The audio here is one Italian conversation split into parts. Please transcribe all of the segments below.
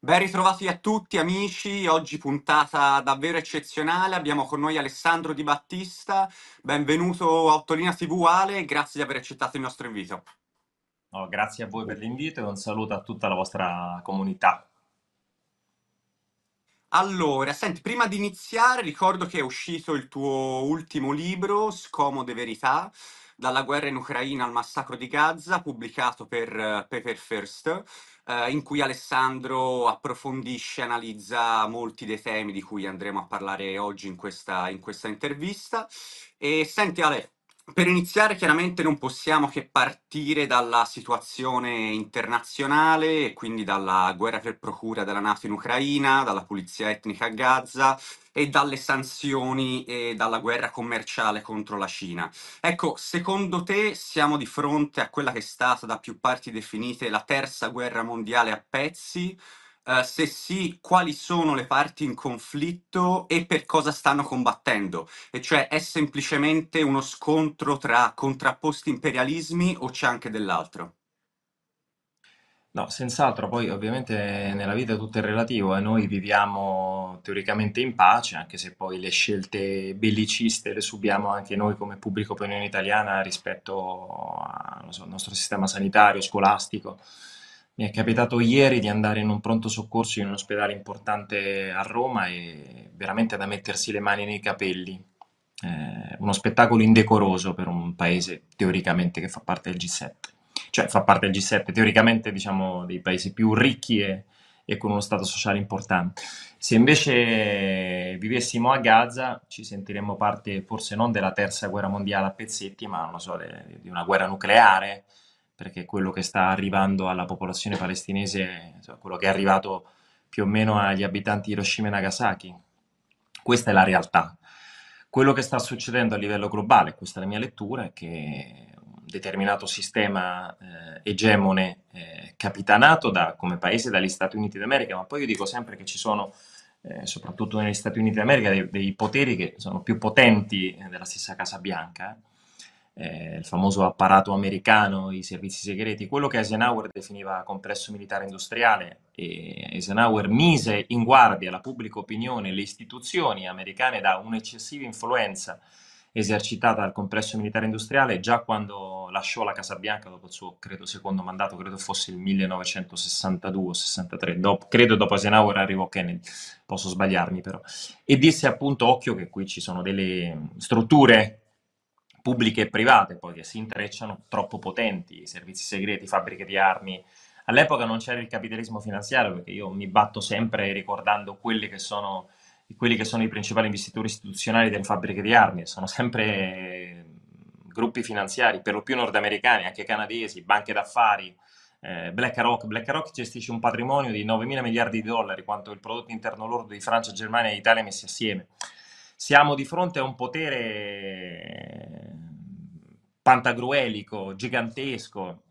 Ben ritrovati a tutti amici, oggi puntata davvero eccezionale, abbiamo con noi Alessandro Di Battista, benvenuto a Ottolina TV Ale, grazie di aver accettato il nostro invito. Oh, grazie a voi per l'invito e un saluto a tutta la vostra comunità. Allora, senti, prima di iniziare ricordo che è uscito il tuo ultimo libro, Scomode Verità, dalla guerra in Ucraina al massacro di Gaza, pubblicato per eh, Paper First eh, in cui Alessandro approfondisce analizza molti dei temi di cui andremo a parlare oggi in questa, in questa intervista. E senti Ale, per iniziare chiaramente non possiamo che partire dalla situazione internazionale e quindi dalla guerra per procura della Nato in Ucraina, dalla pulizia etnica a Gaza e dalle sanzioni e dalla guerra commerciale contro la Cina. Ecco, secondo te siamo di fronte a quella che è stata da più parti definita la terza guerra mondiale a pezzi? Eh, se sì, quali sono le parti in conflitto e per cosa stanno combattendo? E cioè è semplicemente uno scontro tra contrapposti imperialismi o c'è anche dell'altro? No, senz'altro, poi ovviamente nella vita tutto è relativo e eh. noi viviamo teoricamente in pace, anche se poi le scelte belliciste le subiamo anche noi come pubblico opinione italiana rispetto al so, nostro sistema sanitario, scolastico. Mi è capitato ieri di andare in un pronto soccorso in un ospedale importante a Roma e veramente da mettersi le mani nei capelli. Eh, uno spettacolo indecoroso per un paese teoricamente che fa parte del G7. Cioè fa parte del G7, teoricamente diciamo dei paesi più ricchi e, e con uno stato sociale importante. Se invece vivessimo a Gaza ci sentiremmo parte forse non della terza guerra mondiale a pezzetti, ma so, di una guerra nucleare perché quello che sta arrivando alla popolazione palestinese, insomma, quello che è arrivato più o meno agli abitanti di Hiroshima e Nagasaki. Questa è la realtà. Quello che sta succedendo a livello globale, questa è la mia lettura, è che un determinato sistema eh, egemone eh, capitanato da, come paese dagli Stati Uniti d'America, ma poi io dico sempre che ci sono, eh, soprattutto negli Stati Uniti d'America, dei, dei, poteri che sono più potenti eh, della stessa Casa Bianca, eh, il famoso apparato americano, i servizi segreti, quello che Eisenhower definiva complesso militare industriale. E Eisenhower mise in guardia la pubblica opinione e le istituzioni americane da un'eccessiva influenza esercitata dal complesso militare industriale già quando lasciò la Casa Bianca dopo il suo credo, secondo mandato, credo fosse il 1962-63, dopo, credo dopo Eisenhower arrivò Kennedy, posso sbagliarmi però, e disse appunto occhio che qui ci sono delle strutture pubbliche e private, poi che si intrecciano troppo potenti, servizi segreti, fabbriche di armi. All'epoca non c'era il capitalismo finanziario, perché io mi batto sempre ricordando quelli che sono, quelli che sono i principali investitori istituzionali delle fabbriche di armi, sono sempre eh, gruppi finanziari, per lo più nordamericani, anche canadesi, banche d'affari, eh, BlackRock. BlackRock gestisce un patrimonio di 9 mila miliardi di dollari, quanto il prodotto interno lordo di Francia, Germania e Italia messi assieme. Siamo di fronte a un potere pantagruelico, gigantesco.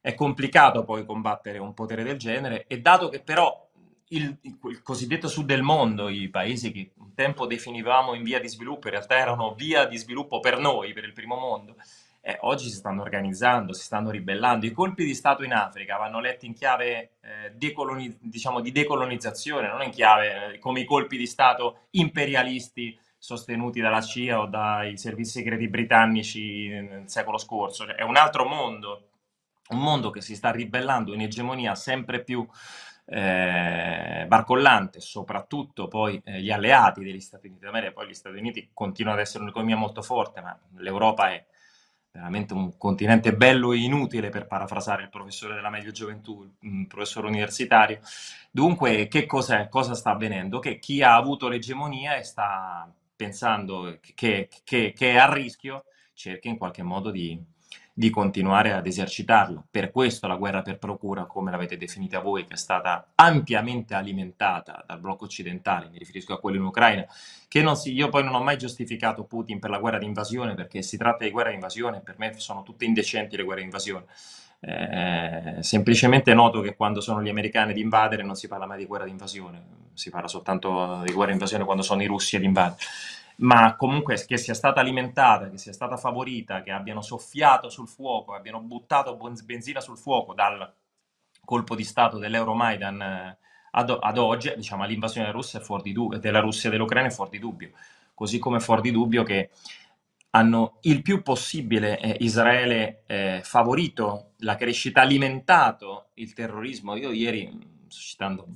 È complicato poi combattere un potere del genere e dato che però il, il, cosiddetto sud del mondo, i paesi che un tempo definivamo in via di sviluppo, in realtà erano via di sviluppo per noi, per il primo mondo, eh, oggi si stanno organizzando, si stanno ribellando. I colpi di Stato in Africa vanno letti in chiave eh, decoloni- diciamo di decolonizzazione, non in chiave eh, come i colpi di Stato imperialisti sostenuti dalla CIA o dai servizi segreti britannici nel secolo scorso. Cioè, è un altro mondo, un mondo che si sta ribellando in egemonia sempre più eh, barcollante, soprattutto poi eh, gli alleati degli Stati Uniti d'America, poi gli Stati Uniti continuano ad essere un'economia molto forte, ma l'Europa è veramente un continente bello e inutile per parafrasare il professore della meglio gioventù, il mm, professore universitario. Dunque, che cos'è? Cosa sta avvenendo? Che chi ha avuto l'egemonia e sta pensando che, che, che è a rischio, cerca in qualche modo di, di continuare ad esercitarlo. Per questo la guerra per procura, come l'avete definita voi, che è stata ampiamente alimentata dal blocco occidentale, mi riferisco a quello in Ucraina, che si, io poi non ho mai giustificato Putin per la guerra d'invasione, perché si tratta di guerra d'invasione, per me sono tutte indecenti le guerre d'invasione. Eh, semplicemente noto che quando sono gli americani ad invadere non si parla mai di guerra d'invasione, si parla soltanto di guerra d'invasione quando sono i russi ad invadere. Ma comunque che sia stata alimentata, che sia stata favorita, che abbiano soffiato sul fuoco, abbiano buttato benzina sul fuoco dal colpo di Stato dell'Euromaidan eh, ad, ad oggi, diciamo all'invasione russa della Russia e dell'Ucraina è fuori di dubbio. Così come è fuori di dubbio che hanno il più possibile eh, Israele eh, favorito la crescita, alimentato il terrorismo. Io ieri, mm, citando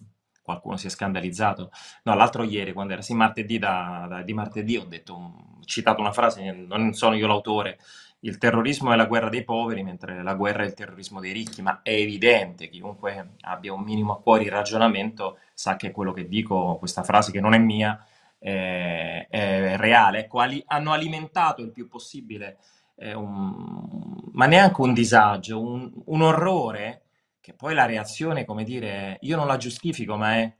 qualcuno si è scandalizzato, no, l'altro ieri, quando era, sì, martedì, da, da, di martedì ho detto, ho citato una frase, eh, non sono io l'autore, il terrorismo è la guerra dei poveri, mentre la guerra è il terrorismo dei ricchi, ma è evidente, chiunque abbia un minimo a cuore il ragionamento sa che quello che dico, questa frase che non è mia, eh, eh, reale, ecco, ali- hanno alimentato il più possibile, eh, un, ma neanche un disagio, un, un, orrore, che poi la reazione, come dire, io non la giustifico, ma è,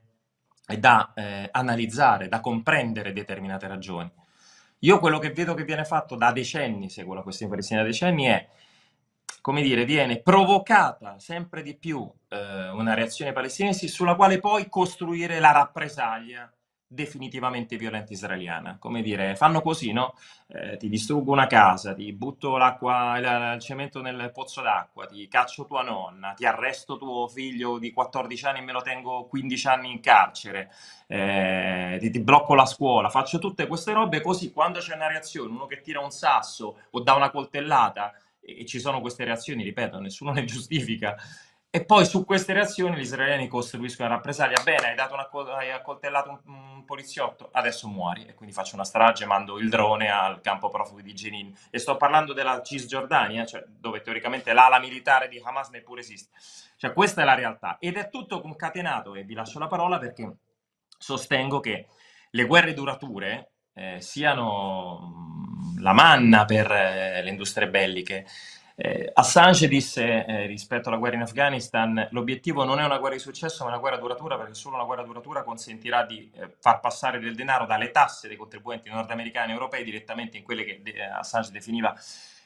è da eh, analizzare, da comprendere determinate ragioni. Io quello che vedo che viene fatto da decenni, seguo la questione palestina da decenni, è come dire, viene provocata sempre di più eh, una reazione palestinese sulla quale poi costruire la rappresaglia definitivamente violenta israeliana. Come dire, fanno così, no? Eh, ti distruggo una casa, ti butto l'acqua, il, il, cemento nel pozzo d'acqua, ti caccio tua nonna, ti arresto tuo figlio di 14 anni e me lo tengo 15 anni in carcere, eh, ti, ti, blocco la scuola, faccio tutte queste robe così quando c'è una reazione, uno che tira un sasso o dà una coltellata e, e ci sono queste reazioni, ripeto, nessuno le giustifica, e poi su queste reazioni gli israeliani costruiscono una rappresaglia. Bene, hai, dato una, hai accoltellato un, un, poliziotto, adesso muori. E quindi faccio una strage, mando il drone al campo profughi di Jenin. E sto parlando della Cisgiordania, cioè dove teoricamente l'ala militare di Hamas neppure esiste. Cioè questa è la realtà. Ed è tutto concatenato, e vi lascio la parola perché sostengo che le guerre durature eh, siano mm, la manna per eh, le industrie belliche, eh, Assange disse eh, rispetto alla guerra in Afghanistan l'obiettivo non è una guerra di successo ma una guerra duratura perché solo una guerra duratura consentirà di eh, far passare del denaro dalle tasse dei contribuenti nordamericani e europei direttamente in quelle che de- eh, Assange definiva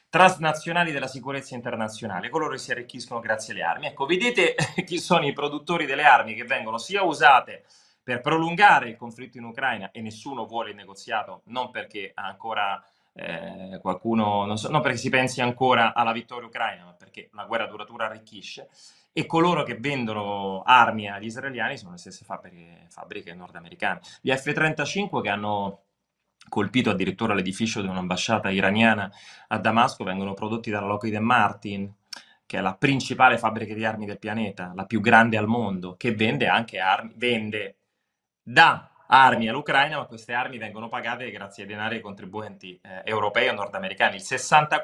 transnazionali della sicurezza internazionale, coloro che si arricchiscono grazie alle armi. Ecco, vedete chi sono i produttori delle armi che vengono sia usate per prolungare il conflitto in Ucraina e nessuno vuole il negoziato, non perché ancora eh, qualcuno, non, so, non perché si pensi ancora alla vittoria ucraina, ma perché la guerra duratura arricchisce, e coloro che vendono armi agli israeliani sono le stesse fabbriche, fabbriche nordamericane. Gli F-35 che hanno colpito addirittura l'edificio di un'ambasciata iraniana a Damasco vengono prodotti dalla Lockheed Martin, che è la principale fabbrica di armi del pianeta, la più grande al mondo, che vende anche armi, vende da armi all'Ucraina, ma queste armi vengono pagate grazie ai denari dei contribuenti eh, europei o nordamericani. Il 64%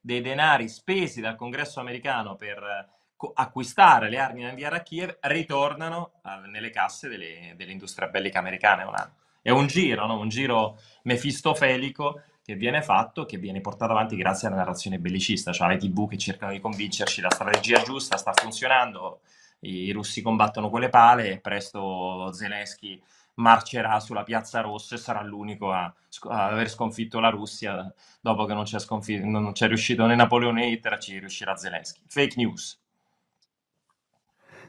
dei denari spesi dal congresso americano per eh, acquistare le armi da inviare a Kiev ritornano eh, nelle casse delle, dell'industria bellica americana. È, una, è un giro, no? un giro mefistofelico che viene fatto, che viene portato avanti grazie alla narrazione bellicista, cioè alle tv che cercano di convincerci la strategia giusta sta funzionando, i russi combattono con le pale e presto Zelensky marcerà sulla piazza rossa e sarà l'unico a, a aver sconfitto la Russia dopo che non c'è, sconfit- non c'è riuscito né Napoleone Hitler, ci riuscirà Zelensky. Fake news.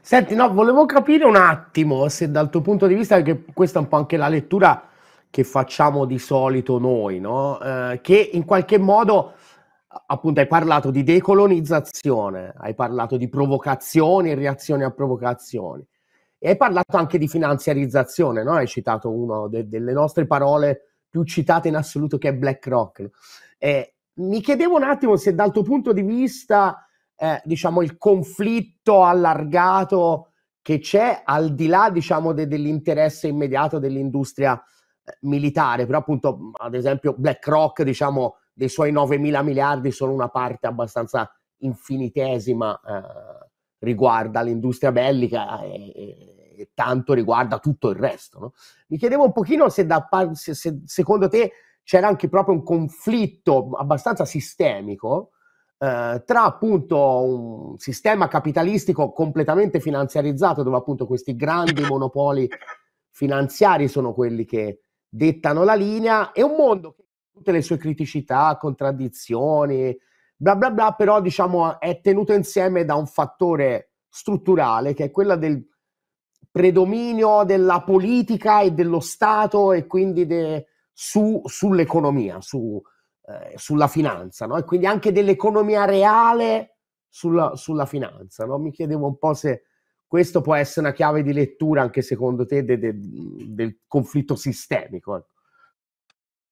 Senti, no, volevo capire un attimo se dal tuo punto di vista, che questa è un po' anche la lettura che facciamo di solito noi, no? Eh, che in qualche modo appunto hai parlato di decolonizzazione, hai parlato di provocazioni e reazioni a provocazioni e hai parlato anche di finanziarizzazione, no? hai citato una de- delle nostre parole più citate in assoluto che è BlackRock. Eh, mi chiedevo un attimo se dal tuo punto di vista, eh, diciamo, il conflitto allargato che c'è al di là, diciamo, de- dell'interesse immediato dell'industria eh, militare, però appunto, ad esempio, BlackRock, diciamo, dei suoi 9 mila miliardi solo una parte abbastanza infinitesima eh, riguarda l'industria bellica e, e, e, tanto riguarda tutto il resto. No? Mi chiedevo un pochino se, da, se, se, secondo te c'era anche proprio un conflitto abbastanza sistemico eh, tra appunto un sistema capitalistico completamente finanziarizzato dove appunto questi grandi monopoli finanziari sono quelli che dettano la linea e un mondo che tutte le sue criticità, contraddizioni, bla bla bla, però diciamo è tenuto insieme da un fattore strutturale che è quello del predominio della politica e dello Stato e quindi de, su, sull'economia, su, eh, sulla finanza, no? e quindi anche dell'economia reale sulla, sulla finanza. No? Mi chiedevo un po' se questo può essere una chiave di lettura anche secondo te de, de, del conflitto sistemico. Ecco.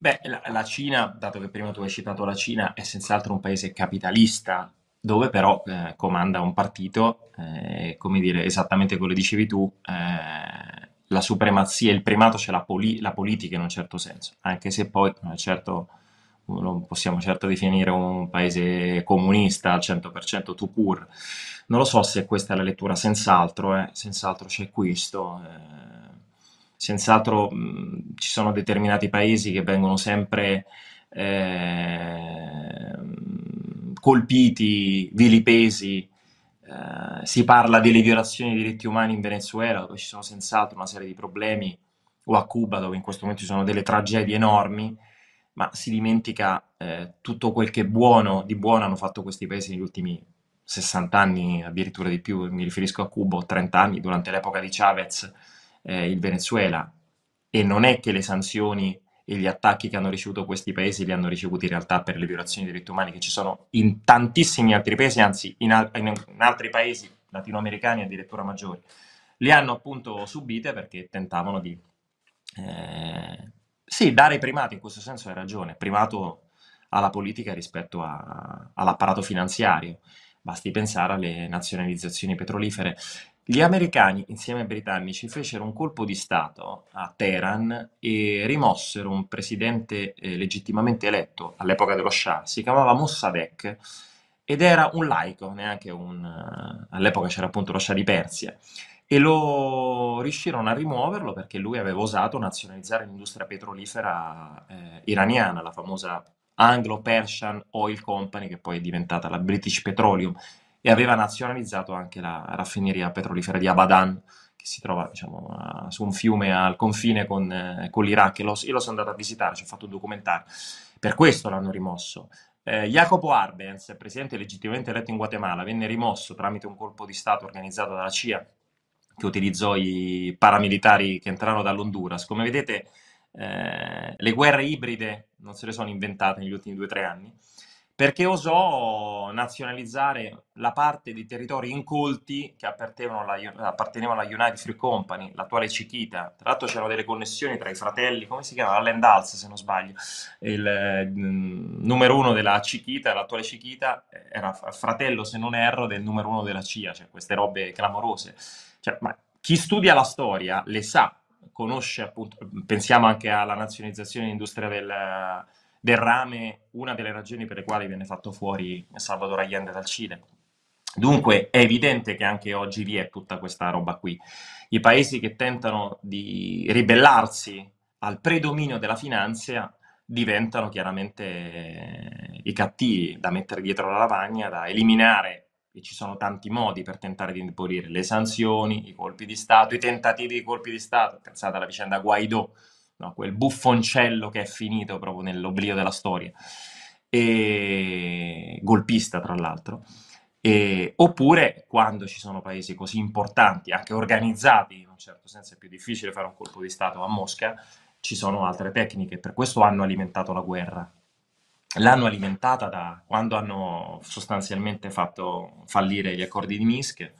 Beh, la, la Cina, dato che prima tu hai citato la Cina, è senz'altro un paese capitalista, dove però eh, comanda un partito, eh, come dire, esattamente quello che dicevi tu, eh, la supremazia, il primato c'è la, poli- la politica in un certo senso, anche se poi non, eh, è certo, non possiamo certo definire un paese comunista al 100% tout pur. Non lo so se questa è la lettura, senz'altro, eh, senz'altro c'è questo. Eh, senz'altro mh, ci sono determinati paesi che vengono sempre eh, colpiti, vilipesi, eh, si parla delle violazioni dei diritti umani in Venezuela, dove ci sono senz'altro una serie di problemi, o a Cuba, dove in questo momento ci sono delle tragedie enormi, ma si dimentica eh, tutto quel che buono, di buono hanno fatto questi paesi negli ultimi 60 anni, addirittura di più, mi riferisco a Cuba, o 30 anni, durante l'epoca di Chavez, eh, il Venezuela e non è che le sanzioni e gli attacchi che hanno ricevuto questi paesi li hanno ricevuti in realtà per le violazioni dei diritti umani che ci sono in tantissimi altri paesi, anzi in, al- in altri paesi latinoamericani addirittura maggiori, li hanno appunto subite perché tentavano di... Eh, sì, dare primato, in questo senso hai ragione, primato alla politica rispetto a, all'apparato finanziario. Basti pensare alle nazionalizzazioni petrolifere. Gli americani, insieme ai britannici, fecero un colpo di Stato a Teheran e rimossero un presidente eh, legittimamente eletto all'epoca dello Shah, si chiamava Mossadegh ed era un laico, neanche un... Uh, all'epoca c'era appunto lo Shah di Persia e lo riuscirono a rimuoverlo perché lui aveva osato nazionalizzare l'industria petrolifera eh, iraniana, la famosa Anglo-Persian Oil Company che poi è diventata la British Petroleum e aveva nazionalizzato anche la raffineria petrolifera di Abadan, che si trova diciamo, a, su un fiume al confine con, eh, con l'Iraq. Io lo, sono andato a visitare, ci ho fatto un documentario. Per questo l'hanno rimosso. Eh, Jacopo Arbenz, presidente legittimamente eletto in Guatemala, venne rimosso tramite un colpo di Stato organizzato dalla CIA che utilizzò i paramilitari che entrarono dall'Honduras. Come vedete, eh, le guerre ibride non se le sono inventate negli ultimi due o tre anni, perché osò nazionalizzare la parte di territori incolti che appartenevano alla, appartenevano alla United Free Company, l'attuale Cichita. Tra l'altro c'erano delle connessioni tra i fratelli, come si chiama? Allen House, se non sbaglio. Il mm, numero uno della Cichita, l'attuale Cichita, eh, era fratello, se non erro, del numero uno della CIA, cioè queste robe clamorose. Cioè, ma chi studia la storia le sa, conosce appunto, pensiamo anche alla nazionalizzazione dell'industria del del rame una delle ragioni per le quali venne fatto fuori Salvador Allende dal Cile. Dunque è evidente che anche oggi vi è tutta questa roba qui. I paesi che tentano di ribellarsi al predominio della finanza diventano chiaramente eh, i cattivi da mettere dietro la lavagna, da eliminare e ci sono tanti modi per tentare di indebolire le sanzioni, i colpi di Stato, i tentativi di colpi di Stato, pensate alla vicenda Guaidó no? quel buffoncello che è finito proprio nell'oblio della storia, e... golpista tra l'altro. E, oppure quando ci sono paesi così importanti, anche organizzati, in un certo senso è più difficile fare un colpo di Stato a Mosca, ci sono altre tecniche, per questo hanno alimentato la guerra. L'hanno alimentata da quando hanno sostanzialmente fatto fallire gli accordi di Minsk.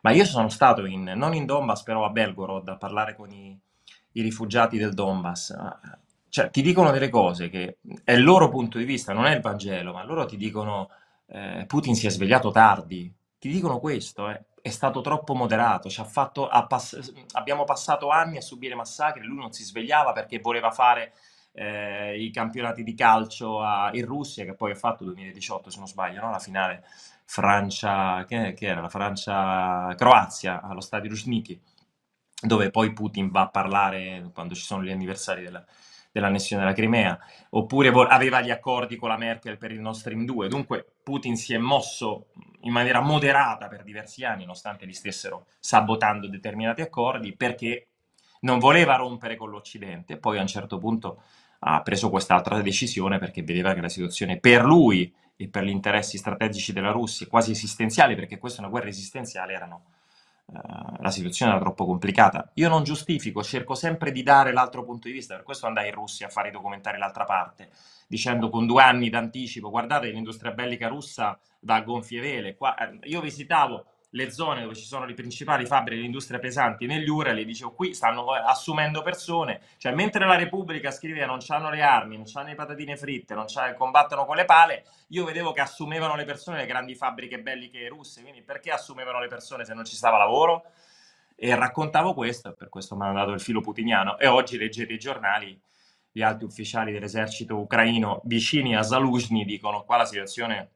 Ma io sono stato in, non in Donbass, però a Belgorod a parlare con i, i rifugiati del Donbass. Ah, cioè, ti dicono delle cose che è il loro punto di vista, non è il Vangelo, ma loro ti dicono eh, Putin si è svegliato tardi, ti dicono questo, eh. è stato troppo moderato, fatto, pass- abbiamo passato anni a subire massacri, lui non si svegliava perché voleva fare eh, i campionati di calcio a, in Russia, che poi ha fatto 2018, se non sbaglio, no? la finale Francia, che, che era la Francia-Croazia allo stadio Luzhniki dove poi Putin va a parlare quando ci sono gli anniversari della, dell'annessione della Crimea, oppure vo- aveva gli accordi con la Merkel per il Nord Stream 2. Dunque Putin si è mosso in maniera moderata per diversi anni, nonostante gli stessero sabotando determinati accordi, perché non voleva rompere con l'Occidente. Poi a un certo punto ha preso quest'altra decisione perché vedeva che la situazione per lui e per gli interessi strategici della Russia, quasi esistenziale, perché questa è una guerra esistenziale, erano eh, la situazione era troppo complicata. Io non giustifico, cerco sempre di dare l'altro punto di vista, per questo andai in Russia a fare i documentari l'altra parte, dicendo con due anni d'anticipo, guardate l'industria bellica russa va a gonfie vele. Qua, eh, io visitavo le zone dove ci sono le principali fabbriche di industria pesanti negli Urali, dicevo qui stanno assumendo persone, cioè mentre la Repubblica scriveva non c'hanno le armi, non c'hanno le patatine fritte, non combattono con le pale, io vedevo che assumevano le persone le grandi fabbriche belliche russe, quindi perché assumevano le persone se non ci stava lavoro? E raccontavo questo, per questo mi hanno dato il filo putiniano e oggi leggete i giornali gli altri ufficiali dell'esercito ucraino vicini a Zaluzhny dicono qua la situazione è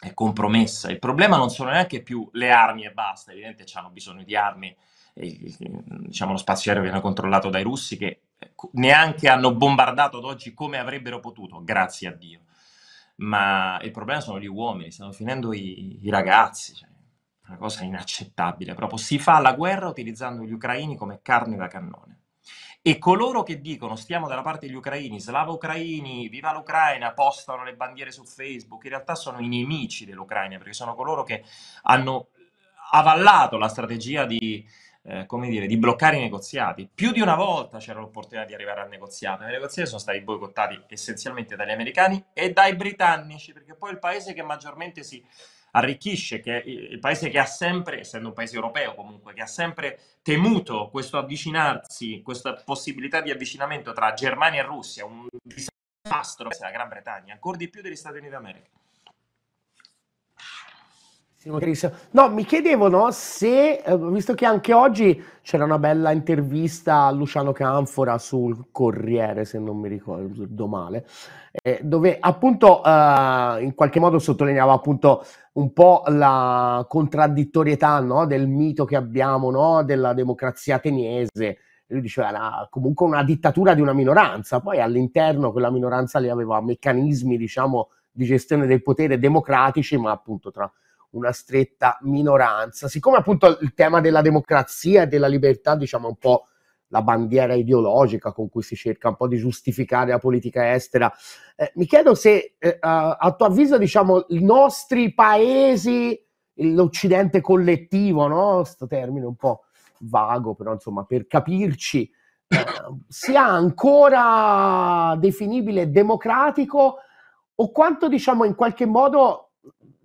è compromessa. Il problema non sono neanche più le armi e basta, evidente hanno bisogno di armi, e, diciamo lo spazio aereo viene controllato dai russi che eh, neanche hanno bombardato ad oggi come avrebbero potuto, grazie a Dio. Ma il problema sono gli uomini, stanno finendo i, i ragazzi, cioè, una cosa inaccettabile. Proprio si fa la guerra utilizzando gli ucraini come carne da cannone. E coloro che dicono stiamo dalla parte degli ucraini, slava ucraini, viva l'Ucraina, postano le bandiere su Facebook, in realtà sono i nemici dell'Ucraina, perché sono coloro che hanno avallato la strategia di, eh, come dire, di bloccare i negoziati. Più di una volta c'era l'opportunità di arrivare al negoziato. I negoziati sono stati boicottati essenzialmente dagli americani e dai britannici, perché poi il paese che maggiormente si arricchisce, che il paese che ha sempre, essendo un paese europeo comunque, che ha sempre temuto questo avvicinarsi, questa possibilità di avvicinamento tra Germania e Russia, un disastro la Gran Bretagna, ancora di più degli Stati Uniti d'America. No, mi chiedevano se, eh, visto che anche oggi c'era una bella intervista a Luciano Canfora sul Corriere, se non mi ricordo male, eh, dove appunto eh, in qualche modo sottolineava appunto un po' la contraddittorietà no, del mito che abbiamo no, della democrazia ateniese. Lui diceva era comunque una dittatura di una minoranza, poi all'interno quella minoranza lì aveva meccanismi, diciamo, di gestione del potere democratici, ma appunto tra una stretta minoranza. Siccome appunto il tema della democrazia e della libertà, diciamo, un po' la bandiera ideologica con cui si cerca un po' di giustificare la politica estera, eh, mi chiedo se eh, a, a tuo avviso, diciamo, i nostri paesi, l'Occidente collettivo, no? Questo termine un po' vago, però insomma, per capirci, eh, sia ancora definibile democratico o quanto, diciamo, in qualche modo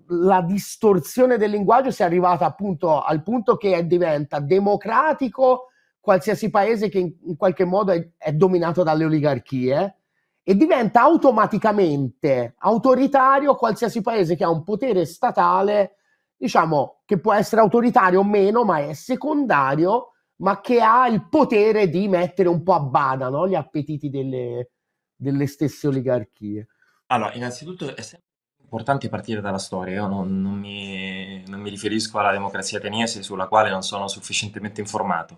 la distorsione del linguaggio sia arrivata appunto al punto che diventa democratico qualsiasi paese che in, qualche modo è, è dominato dalle oligarchie e diventa automaticamente autoritario qualsiasi paese che ha un potere statale, diciamo che può essere autoritario o meno, ma è secondario, ma che ha il potere di mettere un po' a bada no? gli appetiti delle, delle stesse oligarchie. Allora, innanzitutto è sempre importante partire dalla storia. Io non, non, mi, non, mi, riferisco alla democrazia ateniese sulla quale non sono sufficientemente informato,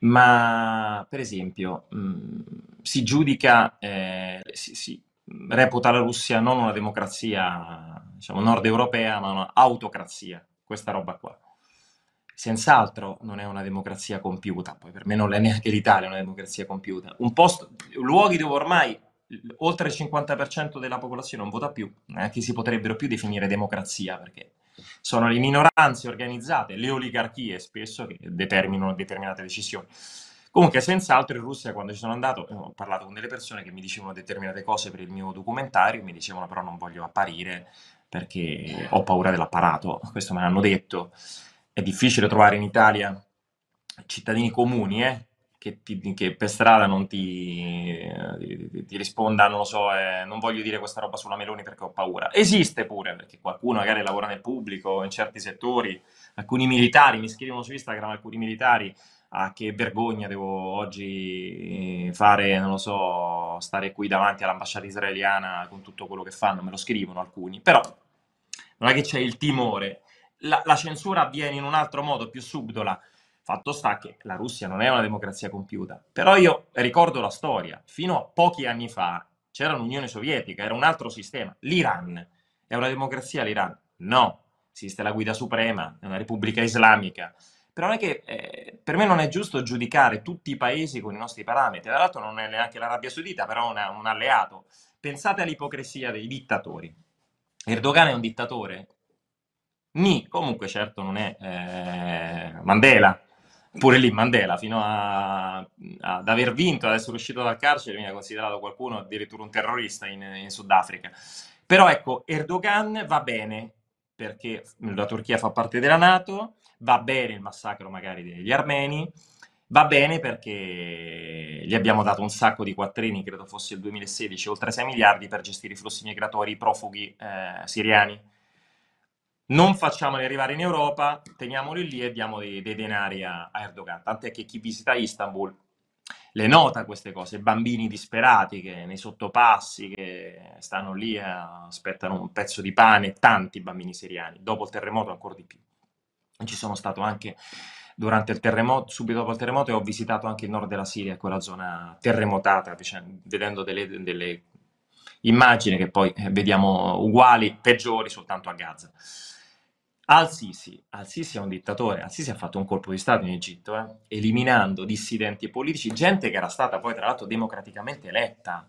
ma per esempio mh, mm, si giudica, eh, si, si, reputa la Russia non una democrazia diciamo, nord europea, ma un'autocrazia, questa roba qua. Senz'altro non è una democrazia compiuta, poi per me non è neanche l'Italia una democrazia compiuta. Un posto, luoghi dove ormai oltre il 50% della popolazione non vota più, eh, che si potrebbero più definire democrazia, perché sono le minoranze organizzate, le oligarchie spesso che determinano determinate decisioni. Comunque, senz'altro in Russia, quando ci sono andato, ho parlato con delle persone che mi dicevano determinate cose per il mio documentario, mi dicevano però non voglio apparire perché ho paura dell'apparato, questo me l'hanno detto. È difficile trovare in Italia cittadini comuni, eh, che, ti, che per strada non eh, ti, ti, ti risponda, non lo so, eh, non voglio dire questa roba sulla Meloni perché ho paura. Esiste pure, perché qualcuno magari lavora nel pubblico, in certi settori, alcuni militari, mi scrivono su Instagram alcuni militari, ah, che vergogna devo oggi eh, fare, non lo so, stare qui davanti all'ambasciata israeliana con tutto quello che fanno, me lo scrivono alcuni, però non è che c'è il timore. La, la censura avviene in un altro modo più subdola Fatto sta che la Russia non è una democrazia compiuta, però io ricordo la storia, fino a pochi anni fa c'era l'Unione Sovietica, era un altro sistema, l'Iran, è una democrazia l'Iran? No, esiste la guida suprema, è una repubblica islamica, però non è che, eh, per me non è giusto giudicare tutti i paesi con i nostri parametri, tra l'altro non è neanche l'Arabia Saudita, però è un alleato. Pensate all'ipocrisia dei dittatori. Erdogan è un dittatore? Ni, comunque certo non è eh, Mandela, pure lì Mandela, fino a, ad aver vinto, ad essere uscito dal carcere, viene considerato qualcuno addirittura un terrorista in, in Sudafrica. Però ecco, Erdogan va bene, perché la Turchia fa parte della Nato, va bene il massacro magari degli armeni, va bene perché gli abbiamo dato un sacco di quattrini, credo fosse il 2016, oltre 6 miliardi per gestire i flussi migratori i profughi eh, siriani non facciamoli arrivare in Europa, teniamoli lì e diamo dei, dei denari a, a, Erdogan. Tant'è che chi visita Istanbul le nota queste cose, bambini disperati che nei sottopassi che stanno lì e aspettano un pezzo di pane, tanti bambini siriani, dopo il terremoto ancora di più. Ci sono stato anche durante il terremoto, subito dopo il terremoto, e ho visitato anche il nord della Siria, quella zona terremotata, vedendo delle, delle immagini che poi eh, vediamo uguali, peggiori soltanto a Gaza. Al-Sisi, Al-Sisi è un dittatore, Al-Sisi ha fatto un colpo di Stato in Egitto, eh? eliminando dissidenti politici, gente che era stata poi tra l'altro democraticamente eletta,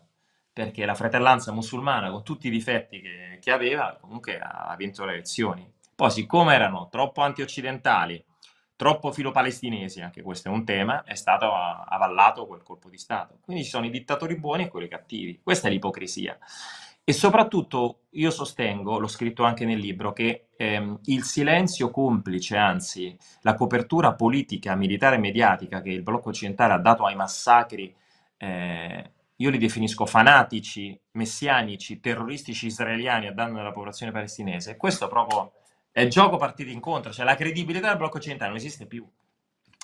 perché la fratellanza musulmana, con tutti i difetti che, che aveva, comunque ha vinto le elezioni. Poi, siccome erano troppo antioccidentali, troppo filopalestinesi, anche questo è un tema, è stato avallato quel colpo di Stato. Quindi ci sono i dittatori buoni e quelli cattivi. Questa è l'ipocrisia. E soprattutto io sostengo, l'ho scritto anche nel libro, che ehm, il silenzio complice, anzi la copertura politica, militare e mediatica che il blocco occidentale ha dato ai massacri, eh, io li definisco fanatici, messianici, terroristici israeliani a danno della popolazione palestinese, questo proprio è gioco partito incontro, cioè la credibilità del blocco occidentale non esiste più.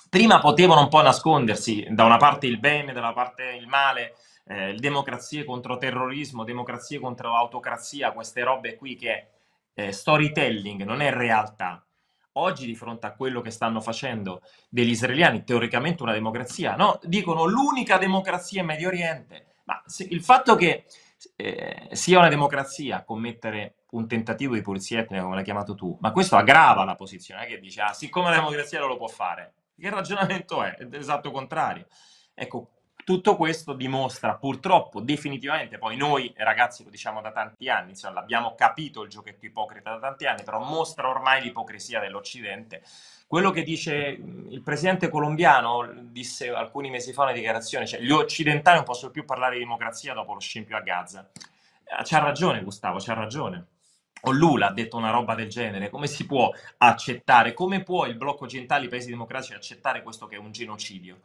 Prima potevano un po' nascondersi, da una parte il bene, dalla parte il male, eh, democrazie contro terrorismo, democrazie contro autocrazia, queste robe qui che eh, storytelling non è realtà. Oggi di fronte a quello che stanno facendo degli israeliani, teoricamente una democrazia, no? Dicono l'unica democrazia in Medio Oriente. Ma se, il fatto che eh, sia una democrazia commettere un tentativo di pulizia etnica, come l'hai chiamato tu, ma questo aggrava la posizione, che dice, ah, siccome la democrazia non lo può fare. Che ragionamento è? È l'esatto contrario. Ecco, tutto questo dimostra purtroppo definitivamente, poi noi ragazzi lo diciamo da tanti anni, insomma, l'abbiamo capito il giochetto ipocrita da tanti anni, però mostra ormai l'ipocrisia dell'Occidente. Quello che dice il presidente colombiano, disse alcuni mesi fa una dichiarazione, cioè gli occidentali non possono più parlare di democrazia dopo lo scempio a Gaza. Eh, c'ha ragione Gustavo, c'ha ragione o Lula ha detto una roba del genere, come si può accettare, come può il blocco occidentale, i paesi democratici accettare questo che è un genocidio?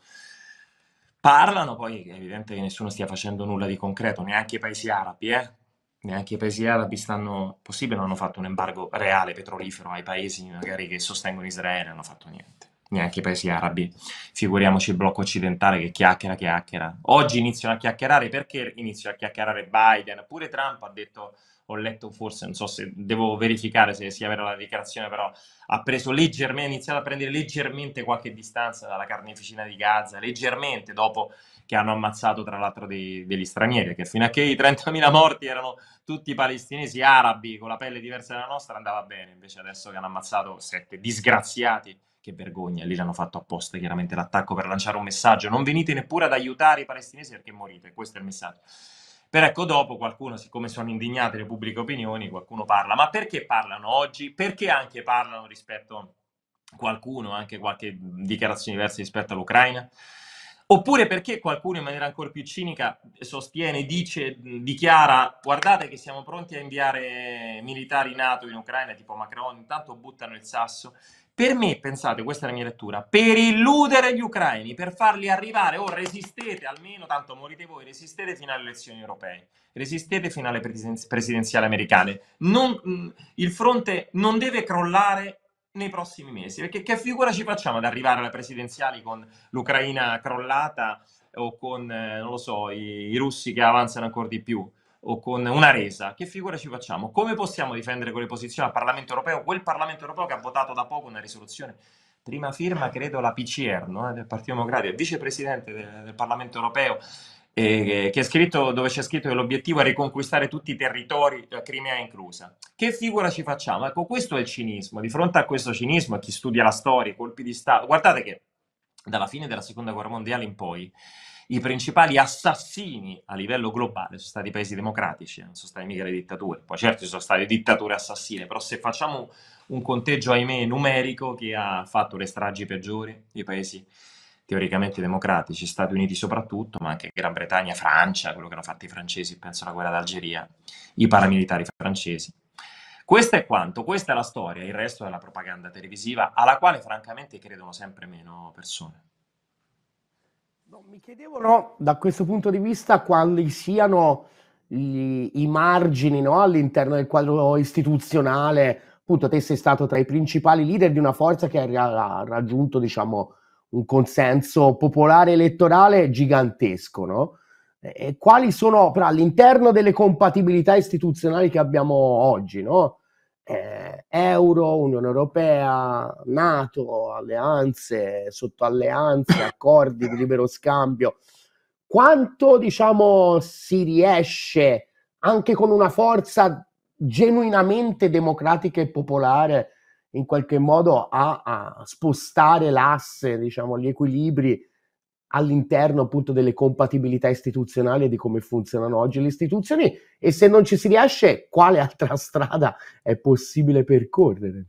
Parlano poi, è evidente che nessuno stia facendo nulla di concreto, neanche i paesi arabi, eh? neanche i paesi arabi stanno, possibile non hanno fatto un embargo reale petrolifero ai paesi magari che sostengono Israele, non hanno fatto niente, neanche i paesi arabi, figuriamoci il blocco occidentale che chiacchiera, chiacchiera. Oggi iniziano a chiacchierare, perché iniziano a chiacchierare Biden, pure Trump ha detto ho letto forse, non so se devo verificare se sia vera la dichiarazione, però ha preso leggermente, ha iniziato a prendere leggermente qualche distanza dalla carneficina di Gaza, leggermente dopo che hanno ammazzato tra l'altro dei, degli stranieri, che fino a che i 30.000 morti erano tutti palestinesi arabi con la pelle diversa dalla nostra andava bene, invece adesso che hanno ammazzato sette disgraziati che vergogna, lì l'hanno fatto apposta chiaramente l'attacco per lanciare un messaggio, non venite neppure ad aiutare i palestinesi perché morite, questo è il messaggio. Però ecco dopo qualcuno, siccome sono indignate le pubbliche opinioni, qualcuno parla. Ma perché parlano oggi? Perché anche parlano rispetto a qualcuno, anche qualche dichiarazione diversa rispetto all'Ucraina? Oppure perché qualcuno in maniera ancora più cinica sostiene, dice, dichiara guardate che siamo pronti a inviare militari NATO in Ucraina, tipo Macron, intanto buttano il sasso. Per me, pensate, questa è la mia lettura, per illudere gli ucraini, per farli arrivare, o oh, resistete almeno, tanto morite voi, resistete fino alle elezioni europee, resistete fino alle presidenziali americane. Non, mm, il fronte non deve crollare nei prossimi mesi, perché che figura ci facciamo ad arrivare alle presidenziali con l'Ucraina crollata o con, eh, non lo so, i, i russi che avanzano ancora di più? o con una resa, che figura ci facciamo? Come possiamo difendere quelle posizioni al Parlamento europeo, quel Parlamento europeo che ha votato da poco una risoluzione? Prima firma, credo, la PCR no? del Partito Democratico, vicepresidente del, del Parlamento europeo, eh, che è scritto, dove c'è scritto che l'obiettivo è riconquistare tutti i territori, la Crimea inclusa. Che figura ci facciamo? Ecco, questo è il cinismo. Di fronte a questo cinismo, chi studia la storia, i colpi di Stato, guardate che dalla fine della Seconda Guerra Mondiale in poi, i principali assassini a livello globale sono stati i paesi democratici, non sono state mica le dittature. Poi certo ci sono state dittature assassine, però se facciamo un conteggio, ahimè, numerico chi ha fatto le stragi peggiori, i paesi teoricamente democratici, Stati Uniti soprattutto, ma anche Gran Bretagna, Francia, quello che hanno fatto i francesi, penso alla guerra d'Algeria, i paramilitari francesi. Questo è quanto, questa è la storia, il resto è la propaganda televisiva alla quale francamente credono sempre meno persone. No, mi chiedevano da questo punto di vista quali siano gli, i margini no, all'interno del quadro istituzionale. Appunto, te sei stato tra i principali leader di una forza che ha raggiunto diciamo, un consenso popolare elettorale gigantesco. No? E quali sono all'interno delle compatibilità istituzionali che abbiamo oggi? No? eh, Euro, Unione Europea, Nato, alleanze, sottoalleanze, accordi di libero scambio. Quanto diciamo si riesce anche con una forza genuinamente democratica e popolare in qualche modo a, a spostare l'asse, diciamo, gli equilibri all'interno appunto delle compatibilità istituzionali e di come funzionano oggi le istituzioni e se non ci si riesce quale altra strada è possibile percorrere?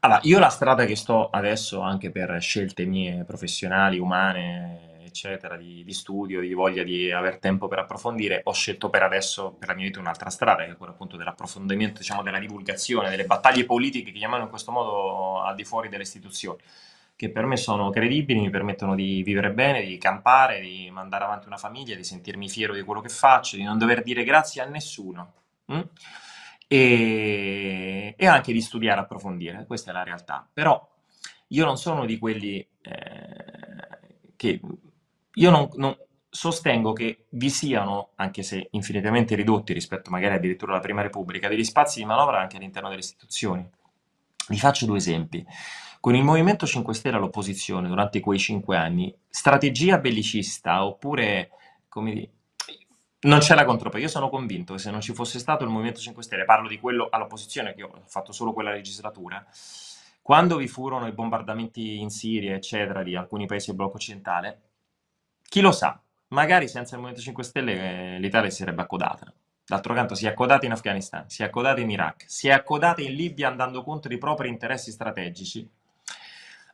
Allora, io la strada che sto adesso anche per scelte mie professionali, umane, eccetera, di, di studio, di voglia di avere tempo per approfondire, ho scelto per adesso, per la mia vita, un'altra strada, che è quella appunto dell'approfondimento, diciamo, della divulgazione, delle battaglie politiche che chiamano in questo modo al di fuori delle istituzioni che per me sono credibili, mi permettono di vivere bene, di campare, di mandare avanti una famiglia, di sentirmi fiero di quello che faccio, di non dover dire grazie a nessuno. Mm? E, e, anche di studiare, e approfondire, questa è la realtà. Però io non sono di quelli eh, che... Io non, non sostengo che vi siano, anche se infinitamente ridotti rispetto magari addirittura alla Prima Repubblica, degli spazi di manovra anche all'interno delle istituzioni. Vi faccio due esempi. Con il Movimento 5 Stelle all'opposizione durante quei cinque anni, strategia bellicista oppure come, dire, non c'è la controparte. Io sono convinto che se non ci fosse stato il Movimento 5 Stelle, parlo di quello all'opposizione, che ho fatto solo quella legislatura, quando vi furono i bombardamenti in Siria, eccetera, di alcuni paesi del blocco occidentale, chi lo sa, magari senza il Movimento 5 Stelle eh, l'Italia si sarebbe accodata. D'altro canto si è accodata in Afghanistan, si è accodata in Iraq, si è accodata in Libia andando contro i propri interessi strategici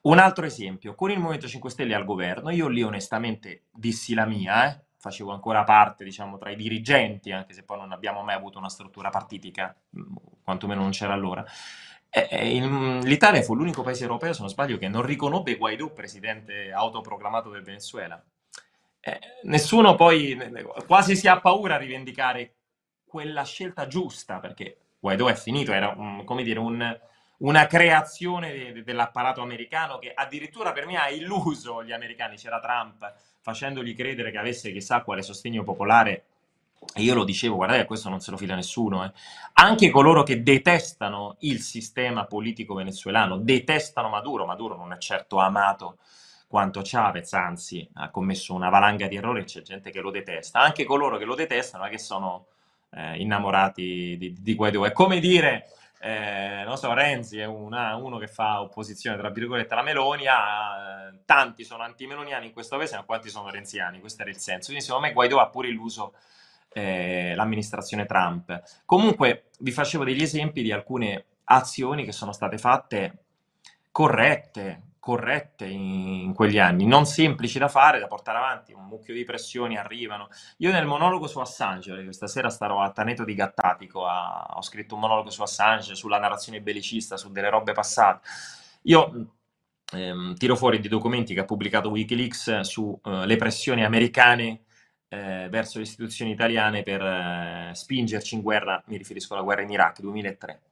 un altro esempio, con il Movimento 5 Stelle al governo, io lì onestamente dissi la mia, eh? facevo ancora parte, diciamo, tra i dirigenti, anche se poi non abbiamo mai avuto una struttura partitica, mm, quantomeno non c'era allora. Mm, L'Italia fu l'unico paese europeo, se non sbaglio, che non riconobbe Guaidó presidente autoproclamato del Venezuela. Eh, nessuno poi quasi si ha paura a rivendicare quella scelta giusta, perché Guaidó è finito, era un, come dire, un, una creazione de- dell'apparato americano che addirittura per me ha illuso gli americani. C'era Trump facendogli credere che avesse chissà quale sostegno popolare. E io lo dicevo, guardate, questo non se lo fila nessuno. Eh. Anche coloro che detestano il sistema politico venezuelano, detestano Maduro. Maduro non è certo amato quanto Chavez, anzi, ha commesso una valanga di errori c'è gente che lo detesta. Anche coloro che lo detestano, che sono eh, innamorati di, di Guaidó. È come dire eh, non so, Renzi è una, uno che fa opposizione, tra virgolette, alla Meloni, ha, eh, tanti sono antimeloniani in questo paese, ma quanti sono renziani, questo era il senso. Quindi secondo me Guaidò ha pure illuso eh, l'amministrazione Trump. Comunque vi facevo degli esempi di alcune azioni che sono state fatte corrette, corrette in, quegli anni, non semplici da fare, da portare avanti, un mucchio di pressioni arrivano. Io nel monologo su Assange, eh, questa sera starò a Taneto di Gattatico, a, ho scritto un monologo su Assange, sulla narrazione bellicista, su delle robe passate. Io ehm, tiro fuori dei documenti che ha pubblicato Wikileaks sulle eh, pressioni americane eh, verso le istituzioni italiane per eh, spingerci in guerra, mi riferisco alla guerra in Iraq 2003.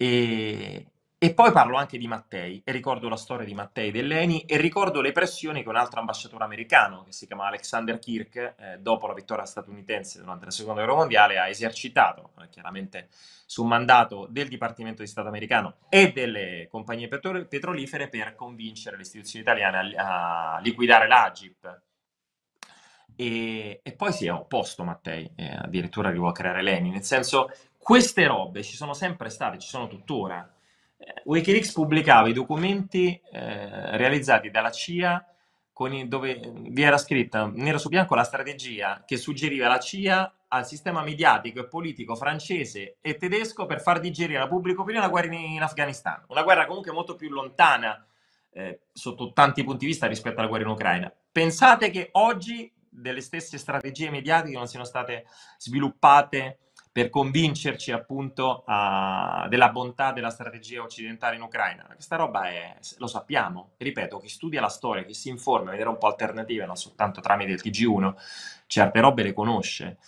E, e poi parlo anche di Mattei e ricordo la storia di Mattei Dell'Eni e ricordo le pressioni che un altro ambasciatore americano, che si chiama Alexander Kirk, eh, dopo la vittoria statunitense durante la seconda guerra mondiale, ha esercitato, eh, chiaramente su mandato del Dipartimento di Stato americano e delle compagnie petro- petrolifere, per convincere le istituzioni italiane a, a liquidare l'Agip. E, e, poi si è opposto Mattei, eh, addirittura arrivò a creare l'Eni, nel senso queste robe ci sono sempre state, ci sono tuttora Wikileaks pubblicava i documenti eh, realizzati dalla CIA i, dove eh, vi era scritta nero su bianco la strategia che suggeriva la CIA al sistema mediatico e politico francese e tedesco per far digerire alla pubblica opinione la guerra in, in Afghanistan. Una guerra comunque molto più lontana eh, sotto tanti punti di vista rispetto alla guerra in Ucraina. Pensate che oggi delle stesse strategie mediatiche non siano state sviluppate per convincerci appunto a, della bontà della strategia occidentale in Ucraina. Questa roba è, lo sappiamo, ripeto, chi studia la storia, chi si informa, vedere un po' alternative, non soltanto tramite il TG1, certe robe le conosce.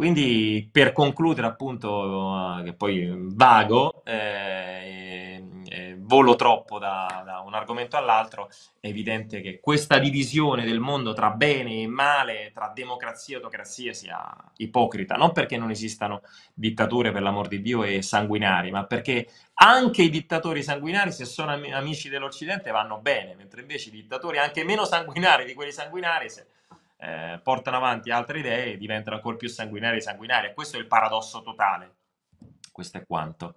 Quindi per concludere appunto, eh, che poi vago, eh, eh, volo troppo da, da, un argomento all'altro, è evidente che questa divisione del mondo tra bene e male, tra democrazia e autocrazia sia ipocrita, non perché non esistano dittature per l'amor di Dio e sanguinari, ma perché anche i dittatori sanguinari, se sono amici dell'Occidente, vanno bene, mentre invece i dittatori anche meno sanguinari di quelli sanguinari, se eh, portano avanti altre idee e diventano ancora più sanguinari e sanguinarie. Questo è il paradosso totale. Questo è quanto.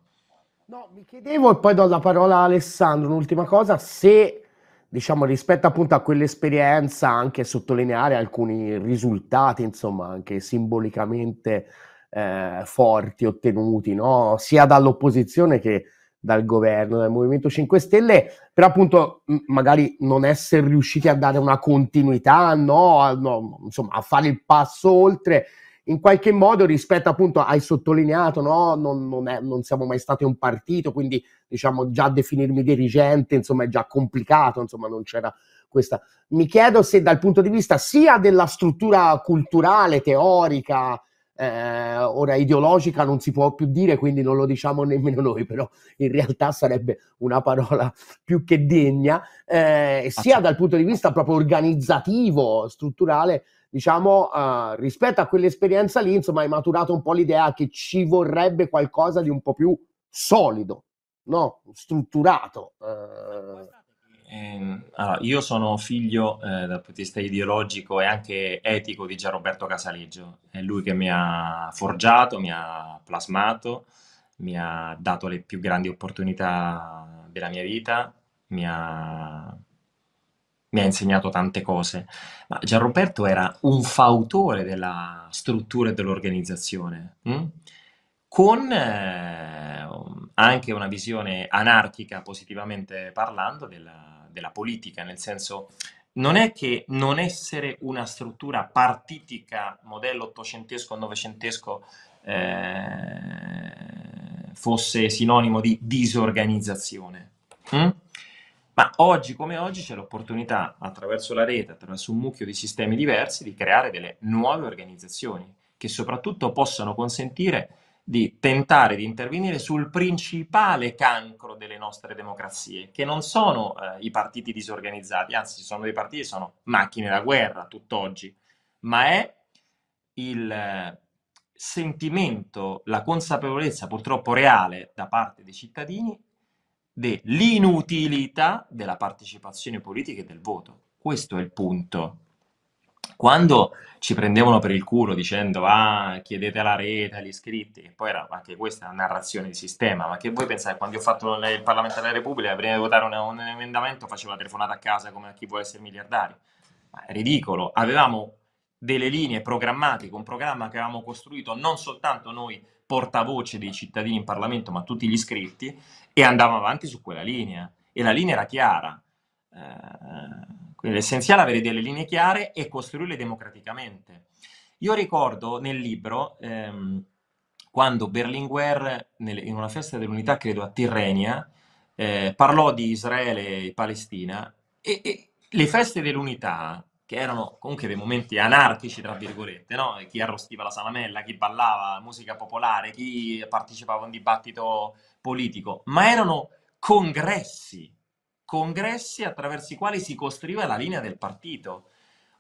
No, mi chiedevo e poi do la parola a Alessandro, un'ultima cosa, se diciamo rispetto appunto a quell'esperienza anche sottolineare alcuni risultati, insomma, anche simbolicamente eh, forti ottenuti, no? sia dall'opposizione che dal governo, dal Movimento 5 Stelle, però appunto magari non essere riusciti a dare una continuità, no, a, no, insomma, a fare il passo oltre in qualche modo rispetto appunto hai sottolineato no non, non, è, non, siamo mai stati un partito quindi diciamo già definirmi dirigente insomma è già complicato insomma non c'era questa mi chiedo se dal punto di vista sia della struttura culturale teorica eh, ora ideologica non si può più dire, quindi non lo diciamo nemmeno noi, però in realtà sarebbe una parola più che degna, eh, ah, sia certo. dal punto di vista proprio organizzativo, strutturale, diciamo, eh, rispetto a quell'esperienza lì, insomma, è maturato un po' l'idea che ci vorrebbe qualcosa di un po' più solido, no? strutturato. Eh. Ehm, allora, io sono figlio, eh, dal punto di vista ideologico e anche etico di Gianroberto Casaleggio. È lui che mi ha forgiato, mi ha plasmato, mi ha dato le più grandi opportunità della mia vita, mi ha, mi ha insegnato tante cose. Ma Gianroberto era un fautore della struttura e dell'organizzazione, hm? con eh, anche una visione anarchica, positivamente parlando, della della politica, nel senso non è che non essere una struttura partitica, modello ottocentesco novecentesco, eh, fosse sinonimo di disorganizzazione. Mm? Ma oggi come oggi c'è l'opportunità, attraverso la rete, attraverso un mucchio di sistemi diversi, di creare delle nuove organizzazioni che soprattutto possano consentire di tentare di intervenire sul principale cancro delle nostre democrazie, che non sono eh, i partiti disorganizzati, anzi ci sono dei partiti che sono macchine da guerra tutt'oggi, ma è il eh, sentimento, la consapevolezza purtroppo reale da parte dei cittadini dell'inutilità della partecipazione politica e del voto. Questo è il punto quando ci prendevano per il culo dicendo ah, chiedete alla rete, agli iscritti, e poi era anche questa una narrazione di sistema, ma che voi pensate quando io ho fatto il parlamentare della Repubblica, prima di votare un, un emendamento facevo la telefonata a casa come a chi vuole essere miliardario? Ma è ridicolo, avevamo delle linee programmatiche, un programma che avevamo costruito non soltanto noi portavoce dei cittadini in Parlamento, ma tutti gli iscritti, e andavamo avanti su quella linea. E la linea era chiara. Eh, quindi è avere delle linee chiare e costruirle democraticamente. Io ricordo nel libro ehm, quando Berlinguer, nel, in una festa dell'unità, credo a Tirrenia, eh, parlò di Israele e Palestina e, e le feste dell'unità che erano comunque dei momenti anarchici, tra virgolette, no? chi arrostiva la salamella, chi ballava musica popolare, chi partecipava a un dibattito politico, ma erano congressi congressi attraverso i quali si costruiva la linea del partito.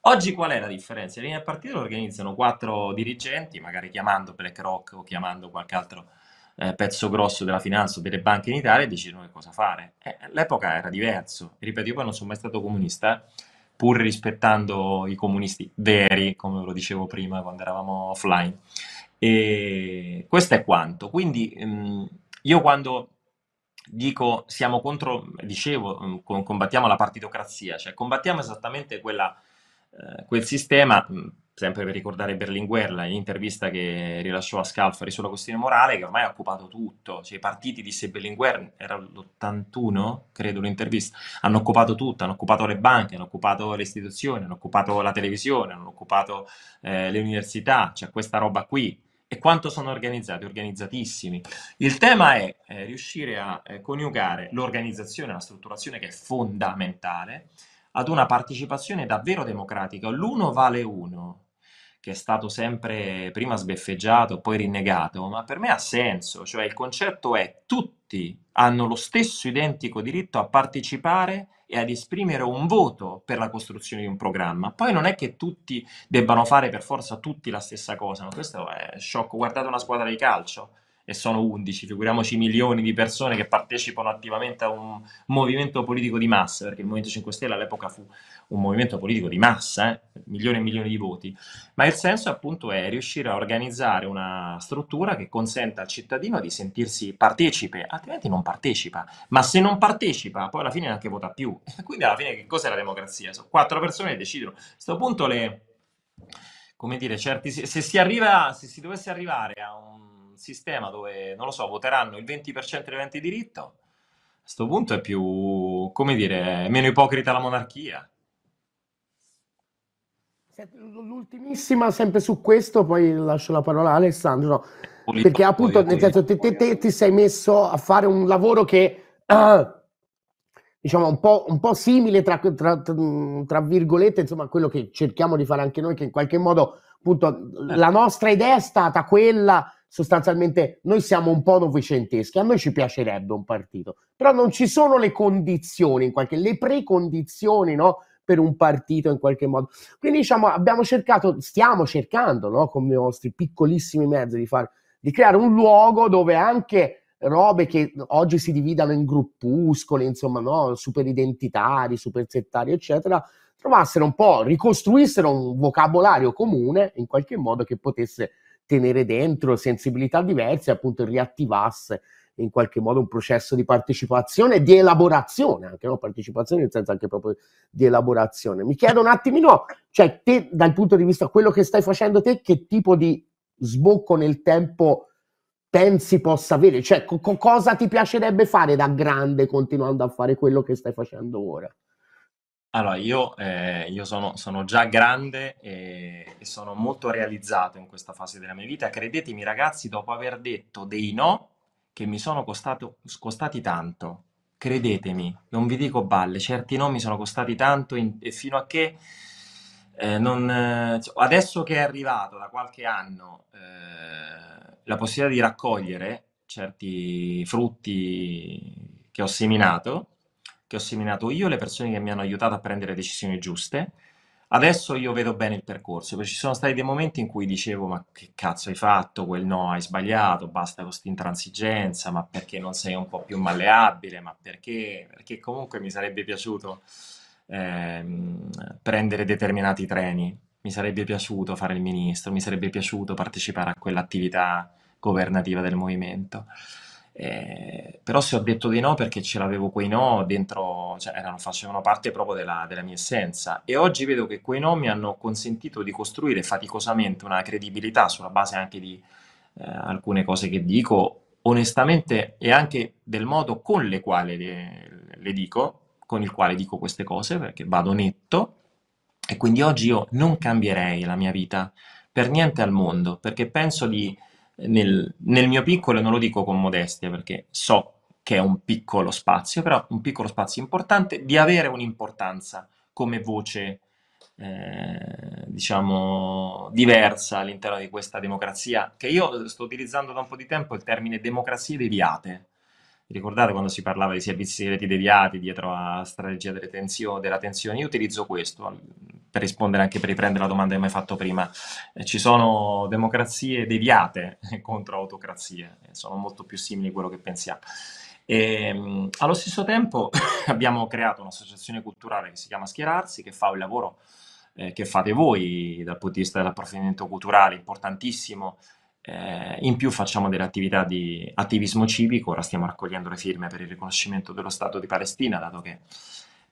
Oggi qual è la differenza? La linea del partito organizzano quattro dirigenti, magari chiamando BlackRock o chiamando qualche altro eh, pezzo grosso della finanza o delle banche in Italia e decidono che cosa fare. Eh, l'epoca era diverso. Ripeto, io poi non sono mai stato comunista, pur rispettando i comunisti veri, come ve lo dicevo prima quando eravamo offline. E questo è quanto. Quindi mh, mm, io quando dico, siamo contro, dicevo, mm, combattiamo la partitocrazia, cioè combattiamo esattamente quella, eh, quel sistema, mm, sempre per ricordare Berlinguer, l'intervista che rilasciò a Scalfari sulla questione morale, che ormai ha occupato tutto, cioè i partiti, disse Berlinguer, era l'81, credo l'intervista, hanno occupato tutto, hanno occupato le banche, hanno occupato le istituzioni, hanno occupato la televisione, hanno occupato eh, le università, cioè questa roba qui, e quanto sono organizzati, organizzatissimi. Il tema è eh, riuscire a eh, coniugare l'organizzazione, la strutturazione che è fondamentale, ad una partecipazione davvero democratica. L'uno vale uno, che è stato sempre prima sbeffeggiato, poi rinnegato, ma per me ha senso, cioè il concetto è tutti hanno lo stesso identico diritto a partecipare e ad esprimere un voto per la costruzione di un programma. Poi non è che tutti debbano fare per forza tutti la stessa cosa, ma questo è sciocco. Guardate una squadra di calcio e sono 11, figuriamoci milioni di persone che partecipano attivamente a un movimento politico di massa, perché il Movimento 5 Stelle all'epoca fu un movimento politico di massa, eh, milioni e milioni di voti, ma il senso appunto è riuscire a organizzare una struttura che consenta al cittadino di sentirsi partecipe, altrimenti non partecipa, ma se non partecipa poi alla fine neanche vota più. Quindi alla fine che cos'è la democrazia? Sono quattro persone che decidono. A questo punto le... Come dire, certi, se, si arriva, se si dovesse arrivare a un sistema dove, non lo so, voteranno il 20% degli eventi di diritto, a questo punto è più, come dire, meno ipocrita la monarchia. L'ultimissima, sempre su questo, poi lascio la parola a Alessandro. Pulito, perché appunto nel senso, te, te, te, ti sei messo a fare un lavoro che uh, diciamo un po', un po simile tra, tra, tra, virgolette insomma a quello che cerchiamo di fare anche noi che in qualche modo appunto eh. la nostra idea è stata quella sostanzialmente noi siamo un po' novecenteschi a noi ci piacerebbe un partito però non ci sono le condizioni in qualche le precondizioni no per un partito in qualche modo. Quindi diciamo abbiamo cercato, stiamo cercando no, con i nostri piccolissimi mezzi di, far, di creare un luogo dove anche robe che oggi si dividano in gruppuscoli, insomma, no? super identitari, super settari, eccetera, trovassero un po', ricostruissero un vocabolario comune in qualche modo che potesse tenere dentro sensibilità diverse appunto riattivasse in qualche modo un processo di partecipazione e di elaborazione, anche no? partecipazione nel senso anche proprio di elaborazione. Mi chiedo un attimino, cioè te dal punto di vista di quello che stai facendo te, che tipo di sbocco nel tempo pensi possa avere? Cioè co- cosa ti piacerebbe fare da grande continuando a fare quello che stai facendo ora? Allora, io, eh, io sono, sono, già grande e, e sono molto realizzato in questa fase della mia vita. Credetemi, ragazzi, dopo aver detto dei no che mi sono costato, costati tanto. Credetemi, non vi dico balle, certi nomi sono costati tanto in, e fino a che eh, non, eh, adesso che è arrivato da qualche anno eh, la possibilità di raccogliere certi frutti che ho seminato, che ho seminato io, le persone che mi hanno aiutato a prendere decisioni giuste, Adesso io vedo bene il percorso, perché ci sono stati dei momenti in cui dicevo ma che cazzo hai fatto, quel no hai sbagliato, basta con questa intransigenza, ma perché non sei un po' più malleabile, ma perché, perché comunque mi sarebbe piaciuto ehm, prendere determinati treni, mi sarebbe piaciuto fare il ministro, mi sarebbe piaciuto partecipare a quell'attività governativa del movimento. Eh, però se ho detto di no perché ce l'avevo quei no dentro, cioè erano, facevano parte proprio della, della, mia essenza e oggi vedo che quei no mi hanno consentito di costruire faticosamente una credibilità sulla base anche di eh, alcune cose che dico onestamente e anche del modo con le quali le, le dico, con il quale dico queste cose perché vado netto e quindi oggi io non cambierei la mia vita per niente al mondo perché penso di nel, nel mio piccolo, e non lo dico con modestia perché so che è un piccolo spazio, però un piccolo spazio importante, di avere un'importanza come voce, eh, diciamo, diversa all'interno di questa democrazia, che io sto utilizzando da un po' di tempo il termine democrazie deviate, Ricordate quando si parlava di servizi segreti deviati dietro a strategia tensio, della tensione? Io utilizzo questo per rispondere anche per riprendere la domanda che mi hai fatto prima. Eh, ci sono democrazie deviate contro autocrazie, eh, sono molto più simili a quello che pensiamo. E, ehm, allo stesso tempo abbiamo creato un'associazione culturale che si chiama Schierarsi, che fa il lavoro eh, che fate voi dal punto di vista dell'approfondimento culturale, importantissimo, eh, in più facciamo delle attività di attivismo civico, ora stiamo raccogliendo le firme per il riconoscimento dello Stato di Palestina, dato che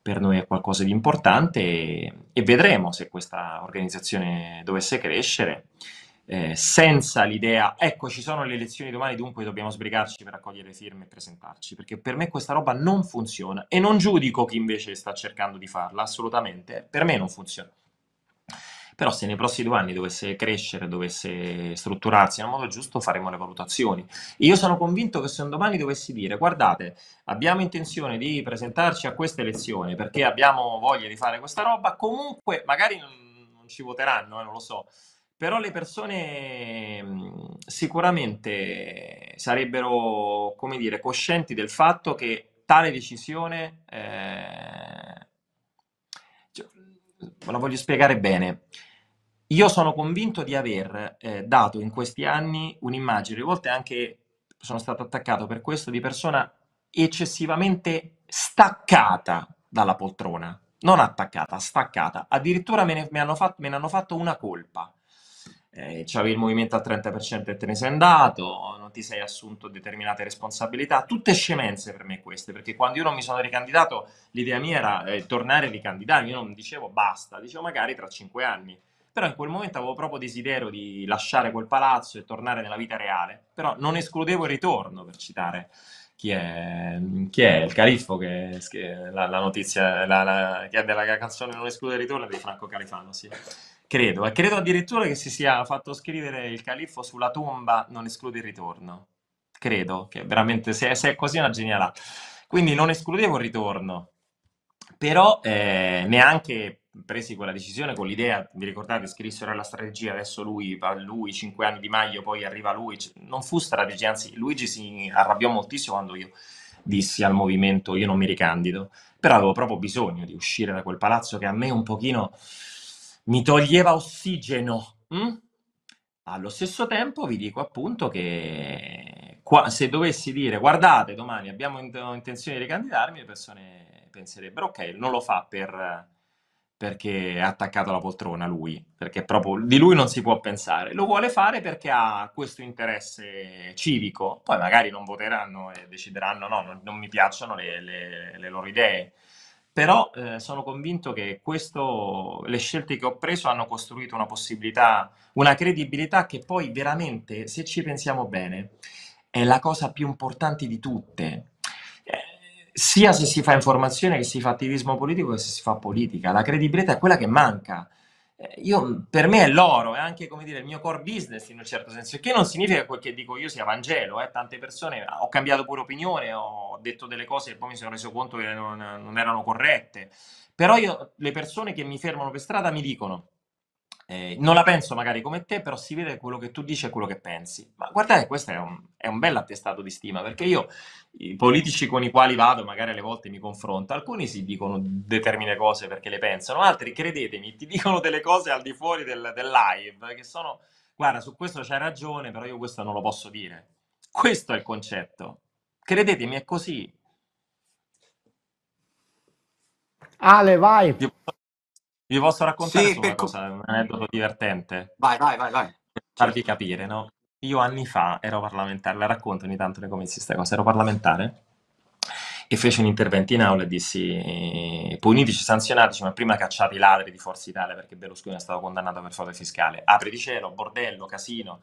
per noi è qualcosa di importante e, e vedremo se questa organizzazione dovesse crescere. Eh, senza l'idea, ecco ci sono le elezioni domani, dunque dobbiamo sbrigarci per raccogliere le firme e presentarci, perché per me questa roba non funziona e non giudico chi invece sta cercando di farla, assolutamente, per me non funziona però se nei prossimi due anni dovesse crescere, dovesse strutturarsi in un modo giusto, faremo le valutazioni. Io sono convinto che se un domani dovessi dire, guardate, abbiamo intenzione di presentarci a questa elezione perché abbiamo voglia di fare questa roba, comunque magari non, non ci voteranno, eh, non lo so, però le persone mm, sicuramente sarebbero, come dire, coscienti del fatto che tale decisione... Eh, cioè, ve la voglio spiegare bene. Io sono convinto di aver eh, dato in questi anni un'immagine, a volte anche sono stato attaccato per questo, di persona eccessivamente staccata dalla poltrona, non attaccata, staccata. Addirittura me ne, me hanno, fatto, me ne hanno fatto una colpa. Eh, c'avevi il movimento al 30% e te ne sei andato, non ti sei assunto determinate responsabilità, tutte scemenze per me queste, perché quando io non mi sono ricandidato l'idea mia era eh, tornare a ricandidare, io non dicevo basta, dicevo magari tra cinque anni però in quel momento avevo proprio desiderio di lasciare quel palazzo e tornare nella vita reale, però non escludevo il ritorno, per citare chi è, chi è il califfo che, che la, la, notizia la, la, che è della canzone Non esclude il ritorno di Franco Califano, sì. Credo, e credo addirittura che si sia fatto scrivere il califfo sulla tomba Non esclude il ritorno. Credo che veramente, se, se è così, è una genialata. Quindi non escludevo il ritorno, però eh, neanche presi quella decisione con l'idea, vi ricordate, scrissero la strategia, adesso lui va lui, 5 anni di maglio, poi arriva lui, non fu strategia, anzi Luigi si arrabbiò moltissimo quando io dissi al movimento io non mi ricandido, però avevo proprio bisogno di uscire da quel palazzo che a me un pochino mi toglieva ossigeno. Hm? Allo stesso tempo vi dico appunto che qua, se dovessi dire guardate domani abbiamo intenzione di ricandidarmi, le persone penserebbero ok, non lo fa per perché è attaccato alla poltrona lui, perché proprio di lui non si può pensare. Lo vuole fare perché ha questo interesse civico, poi magari non voteranno e decideranno no, non, non mi piacciono le, le, le, loro idee. Però eh, sono convinto che questo, le scelte che ho preso hanno costruito una possibilità, una credibilità che poi veramente, se ci pensiamo bene, è la cosa più importante di tutte, sia se si fa informazione che si fa attivismo politico che se si fa politica. La credibilità è quella che manca. Eh, io, per me è l'oro, è anche come dire il mio core business in un certo senso, che non significa quel che dico io sia Vangelo, eh? tante persone, ah, ho cambiato pure opinione, ho detto delle cose e poi mi sono reso conto che non, non erano corrette, però io, le persone che mi fermano per strada mi dicono eh, non la penso magari come te, però si vede quello che tu dici e quello che pensi. Ma guardate, questo è un, è un bel attestato di stima, perché io, i politici con i quali vado, magari alle volte mi confronto, alcuni si dicono determinate cose perché le pensano, altri, credetemi, ti dicono delle cose al di fuori del, del live, che sono, guarda, su questo c'hai ragione, però io questo non lo posso dire. Questo è il concetto. Credetemi, è così. Ale, vai. Ti vi posso raccontare sì, per... cosa, un aneddoto divertente? Vai, vai, vai, vai. Per farvi capire, no? Io anni fa ero parlamentare, la racconto ogni tanto nei comizi questa cosa, ero parlamentare e feci un intervento in aula e dissi punitici, sanzionatici, ma prima cacciate i ladri di Forza Italia perché Berlusconi è stato condannato per frode fiscale. Apri di cielo, bordello, casino.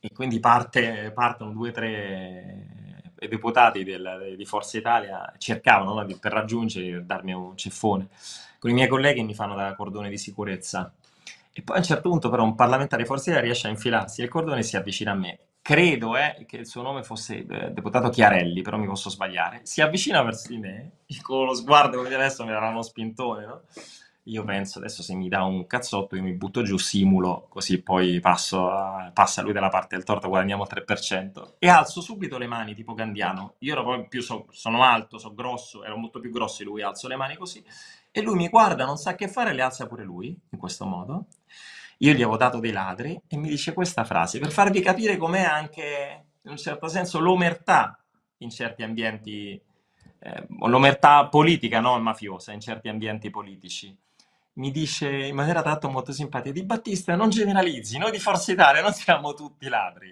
E quindi parte, partono due o tre eh, deputati del, di Forza Italia, cercavano no, per raggiungere, darmi un ceffone con i miei colleghi mi fanno da cordone di sicurezza. E poi a un certo punto però un parlamentare forse riesce a infilarsi il cordone e si avvicina a me. Credo eh, che il suo nome fosse eh, deputato Chiarelli, però mi posso sbagliare. Si avvicina verso di me, con lo sguardo come adesso mi darà uno spintone, no? Io penso adesso se mi dà un cazzotto io mi butto giù, simulo, così poi passo a, passa lui dalla parte del torto, guadagniamo il 3%. E alzo subito le mani, tipo Gandiano. Io ero proprio più, so, sono alto, sono grosso, ero molto più grosso di lui, alzo le mani così e lui mi guarda, non sa che fare, le alza pure lui, in questo modo. Io gli avevo dato dei ladri e mi dice questa frase, per farvi capire com'è anche, in un certo senso, l'omertà in certi ambienti, eh, l'omertà politica, non mafiosa, in certi ambienti politici mi dice in maniera tanto molto simpatica, Di Battista non generalizzi, noi di Forza Italia non siamo tutti ladri.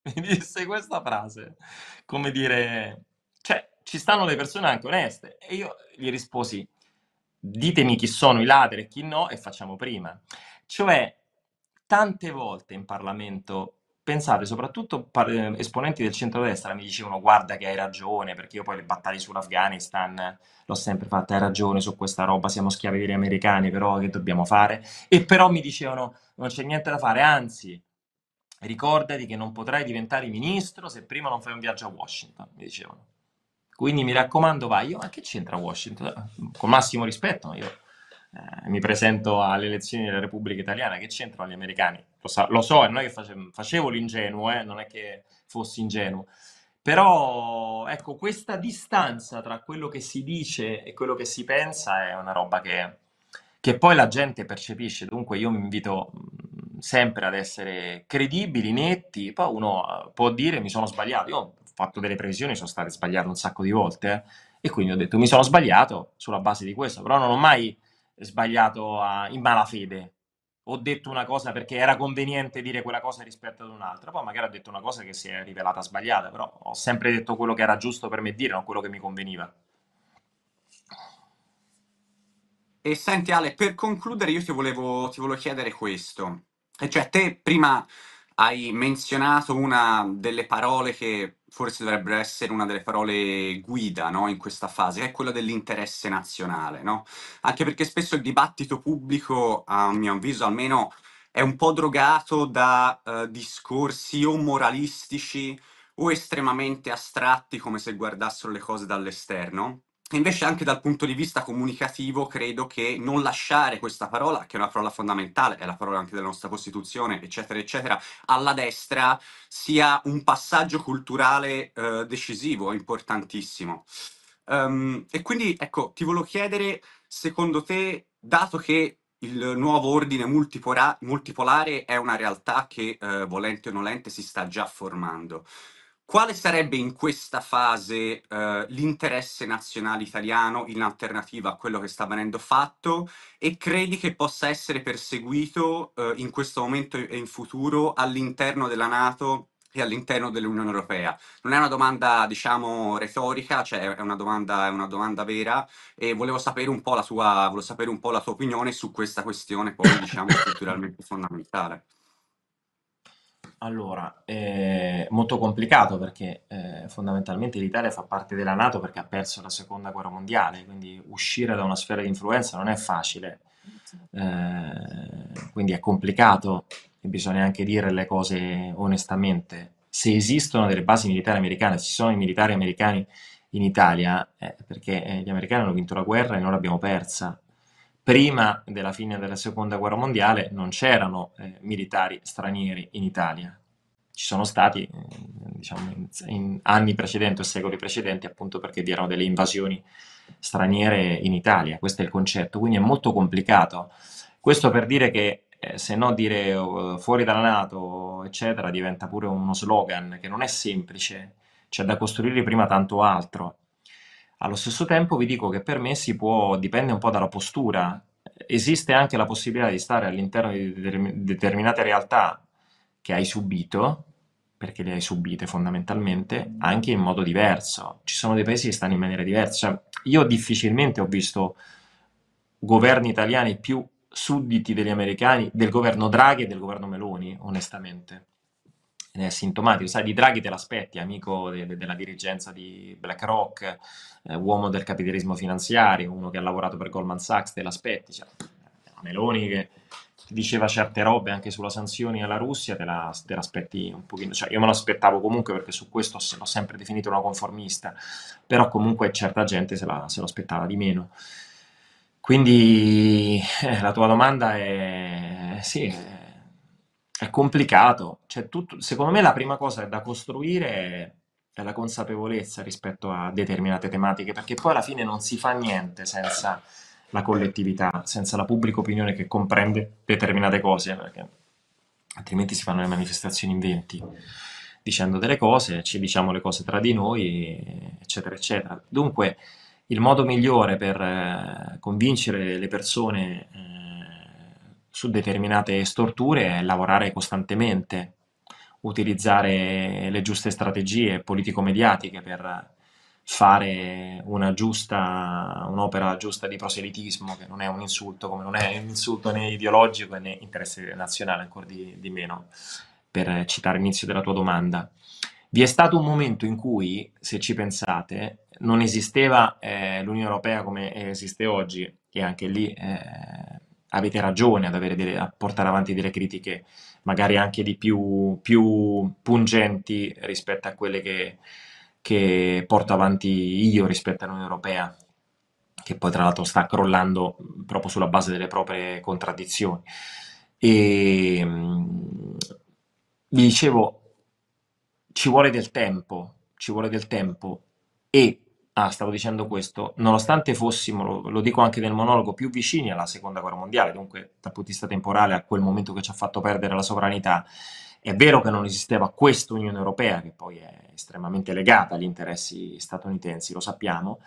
Mi disse questa frase, come dire, cioè ci stanno le persone anche oneste. E io gli risposi, ditemi chi sono i ladri e chi no e facciamo prima. Cioè, tante volte in Parlamento, pensate, soprattutto par- eh, esponenti del centrodestra mi dicevano guarda che hai ragione, perché io poi le battaglie sull'Afghanistan l'ho sempre fatta, hai ragione su questa roba, siamo schiavi degli americani, però che dobbiamo fare? E però mi dicevano non c'è niente da fare, anzi, ricordati che non potrai diventare ministro se prima non fai un viaggio a Washington, mi dicevano. Quindi mi raccomando, vai. Io, ma che c'entra Washington? Con massimo rispetto, io eh, mi presento alle elezioni della Repubblica Italiana, che c'entrano gli americani? Lo, sa- lo so, è noi che face- facevo l'ingenuo, eh? non è che fossi ingenuo. Però, ecco, questa distanza tra quello che si dice e quello che si pensa è una roba che, che poi la gente percepisce. Dunque io mi invito mm, sempre ad essere credibili, netti. Poi uno eh, può dire mi sono sbagliato. Io fatto delle previsioni, sono state sbagliate un sacco di volte e quindi ho detto mi sono sbagliato sulla base di questo, però non ho mai sbagliato a, in malafede. Ho detto una cosa perché era conveniente dire quella cosa rispetto ad un'altra, poi magari ho detto una cosa che si è rivelata sbagliata, però ho sempre detto quello che era giusto per me dire, non quello che mi conveniva. E senti Ale, per concludere io ti volevo, ti volevo chiedere questo, e cioè te prima hai menzionato una delle parole che forse dovrebbe essere una delle parole guida, no, in questa fase, che è quella dell'interesse nazionale, no? Anche perché spesso il dibattito pubblico, a mio avviso almeno, è un po' drogato da eh, discorsi o moralistici o estremamente astratti, come se guardassero le cose dall'esterno, Invece anche dal punto di vista comunicativo credo che non lasciare questa parola, che è una parola fondamentale, è la parola anche della nostra Costituzione, eccetera, eccetera, alla destra sia un passaggio culturale eh, decisivo, importantissimo. Um, e quindi, ecco, ti volevo chiedere, secondo te, dato che il nuovo ordine multipolare è una realtà che, eh, volente o nolente, si sta già formando, quale sarebbe in questa fase eh, l'interesse nazionale italiano in alternativa a quello che sta venendo fatto e credi che possa essere perseguito eh, in questo momento e in futuro all'interno della Nato e all'interno dell'Unione Europea? Non è una domanda, diciamo, retorica, cioè è una domanda, è una domanda vera e volevo sapere, tua, volevo sapere un po' la tua opinione su questa questione poi, diciamo, culturalmente fondamentale. Allora, è eh, molto complicato perché eh, fondamentalmente l'Italia fa parte della Nato perché ha perso la seconda guerra mondiale, quindi uscire da una sfera di influenza non è facile, eh, quindi è complicato e bisogna anche dire le cose onestamente. Se esistono delle basi militari americane, ci sono i militari americani in Italia, eh, perché eh, gli americani hanno vinto la guerra e noi l'abbiamo persa, prima della fine della seconda guerra mondiale non c'erano eh, militari stranieri in Italia. Ci sono stati eh, diciamo, in, in, anni precedenti o secoli precedenti appunto perché vi erano delle invasioni straniere in Italia, questo è il concetto, quindi è molto complicato. Questo per dire che eh, se no dire oh, fuori dalla Nato, eccetera, diventa pure uno slogan che non è semplice, c'è da costruire prima tanto altro allo stesso tempo vi dico che per me si può, dipende un po' dalla postura. Esiste anche la possibilità di stare all'interno di determinate realtà che hai subito, perché le hai subite fondamentalmente, anche in modo diverso. Ci sono dei paesi che stanno in maniera diversa. Cioè, io difficilmente ho visto governi italiani più sudditi degli americani, del governo Draghi e del governo Meloni, onestamente è sintomatico, sai, di Draghi te l'aspetti, amico de- de- della dirigenza di BlackRock, eh, uomo del capitalismo finanziario, uno che ha lavorato per Goldman Sachs, te l'aspetti, cioè, eh, Meloni che diceva certe robe anche sulla sanzioni alla Russia, te, la, te l'aspetti un pochino, cioè, io me l'aspettavo comunque perché su questo l'ho sempre definito una conformista, però comunque certa gente se, la, se lo aspettava di meno. Quindi eh, la tua domanda è, sì, è complicato, cioè, tutto, secondo me la prima cosa da costruire è, la consapevolezza rispetto a determinate tematiche, perché poi alla fine non si fa niente senza la collettività, senza la pubblica opinione che comprende determinate cose, perché altrimenti si fanno le manifestazioni in 20 dicendo delle cose, ci diciamo le cose tra di noi, eccetera, eccetera. Dunque, il modo migliore per eh, convincere le persone eh, su determinate storture è lavorare costantemente, utilizzare le giuste strategie politico-mediatiche per fare giusta, un'opera giusta di proselitismo, che non è un insulto, come non è un insulto né ideologico né interesse nazionale, ancora di, di meno, per citare l'inizio della tua domanda. Vi è stato un momento in cui, se ci pensate, non esisteva eh, l'Unione Europea come esiste oggi, e anche lì eh, avete ragione ad delle, a portare avanti delle critiche magari anche di più, più pungenti rispetto a quelle che, che porto avanti io rispetto all'Unione Europea, che poi tra l'altro sta crollando proprio sulla base delle proprie contraddizioni. E mm, vi dicevo, ci vuole del tempo, ci vuole del tempo e Ah, stavo dicendo questo, nonostante fossimo, lo, lo, dico anche nel monologo, più vicini alla seconda guerra mondiale, dunque dal punto di vista temporale a quel momento che ci ha fatto perdere la sovranità, è vero che non esisteva questa Unione Europea, che poi è estremamente legata agli interessi statunitensi, lo sappiamo,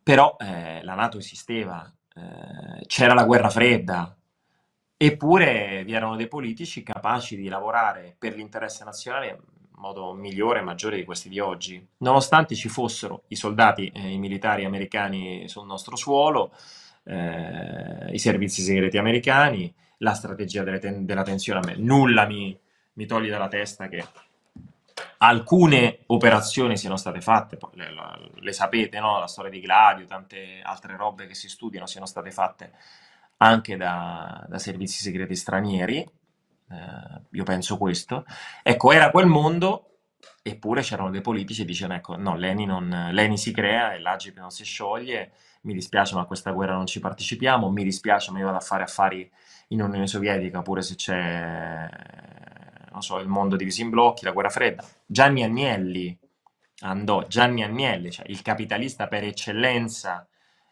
però eh, la Nato esisteva, eh, c'era la guerra fredda, eppure vi erano dei politici capaci di lavorare per l'interesse nazionale modo migliore e maggiore di questi di oggi. Nonostante ci fossero i soldati e i militari americani sul nostro suolo, eh, i servizi segreti americani, la strategia ten- della tensione, a me nulla mi, mi toglie dalla testa che alcune operazioni siano state fatte, le, le sapete, no? la storia di Gladio, tante altre robe che si studiano siano state fatte anche da, da servizi segreti stranieri, eh, io penso questo. Ecco, era quel mondo, eppure c'erano dei politici che dicevano, ecco, no, l'ENI, non, l'ENI si crea e l'AGIP non si scioglie, mi dispiace ma a questa guerra non ci partecipiamo, mi dispiace ma io vado a fare affari in Unione Sovietica, pure se c'è, non so, il mondo diviso in blocchi, la guerra fredda. Gianni Agnelli andò, Gianni Agnelli, cioè il capitalista per eccellenza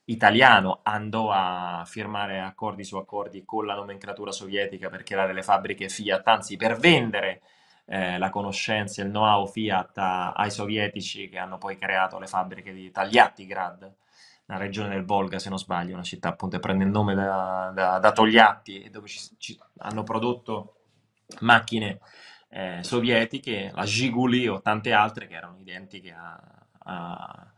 italiano andò a firmare accordi su accordi con la nomenclatura sovietica per creare le fabbriche Fiat, anzi per vendere eh, la conoscenza e il know-how Fiat a, ai sovietici che hanno poi creato le fabbriche di Tagliattigrad, una regione del Volga se non sbaglio, una città appunto che prende il nome da, da, da Togliatti e dove ci, ci hanno prodotto macchine eh, sovietiche, la Giguli o tante altre che erano identiche a, a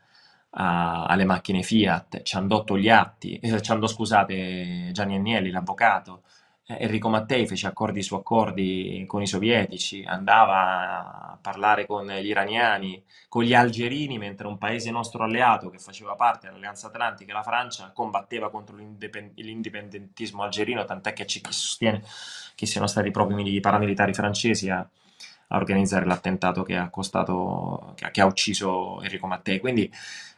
a, alle macchine Fiat, ci andò Togliatti, eh, ci andò, scusate, Gianni Agnelli, l'avvocato, eh, Enrico Mattei fece accordi su accordi con i sovietici, andava a parlare con gli iraniani, con gli algerini, mentre un paese nostro alleato che faceva parte dell'Alleanza Atlantica, la Francia, combatteva contro l'indipendentismo algerino, tant'è che c'è chi sostiene che siano stati proprio i paramilitari francesi a, a organizzare l'attentato che ha, costato, che ha, che ha ucciso Enrico Mattei. Quindi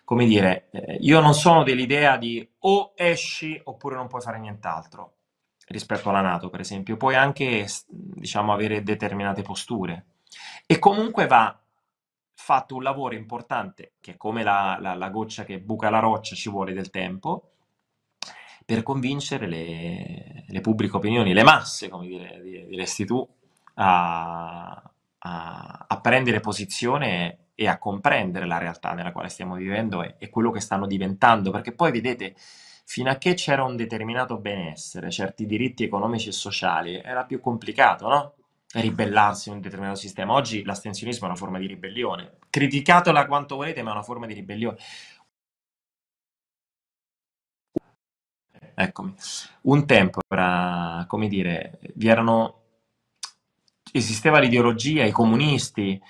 come dire, eh, io non sono dell'idea di o esci oppure non puoi fare nient'altro rispetto alla Nato, per esempio, puoi anche diciamo, avere determinate posture. E comunque va fatto un lavoro importante, che è come la, la, la goccia che buca la roccia ci vuole del tempo, per convincere le, le pubbliche opinioni, le masse, come dire, diresti tu, a, a, a prendere posizione e a comprendere la realtà nella quale stiamo vivendo e, e quello che stanno diventando, perché poi vedete, fino a che c'era un determinato benessere, certi diritti economici e sociali, era più complicato, no? Ribellarsi a un determinato sistema. Oggi l'astensionismo è una forma di ribellione. Criticatela quanto volete, ma è una forma di ribellione. Eccomi. Un tempo era, come dire, vi erano... esisteva l'ideologia, i comunisti,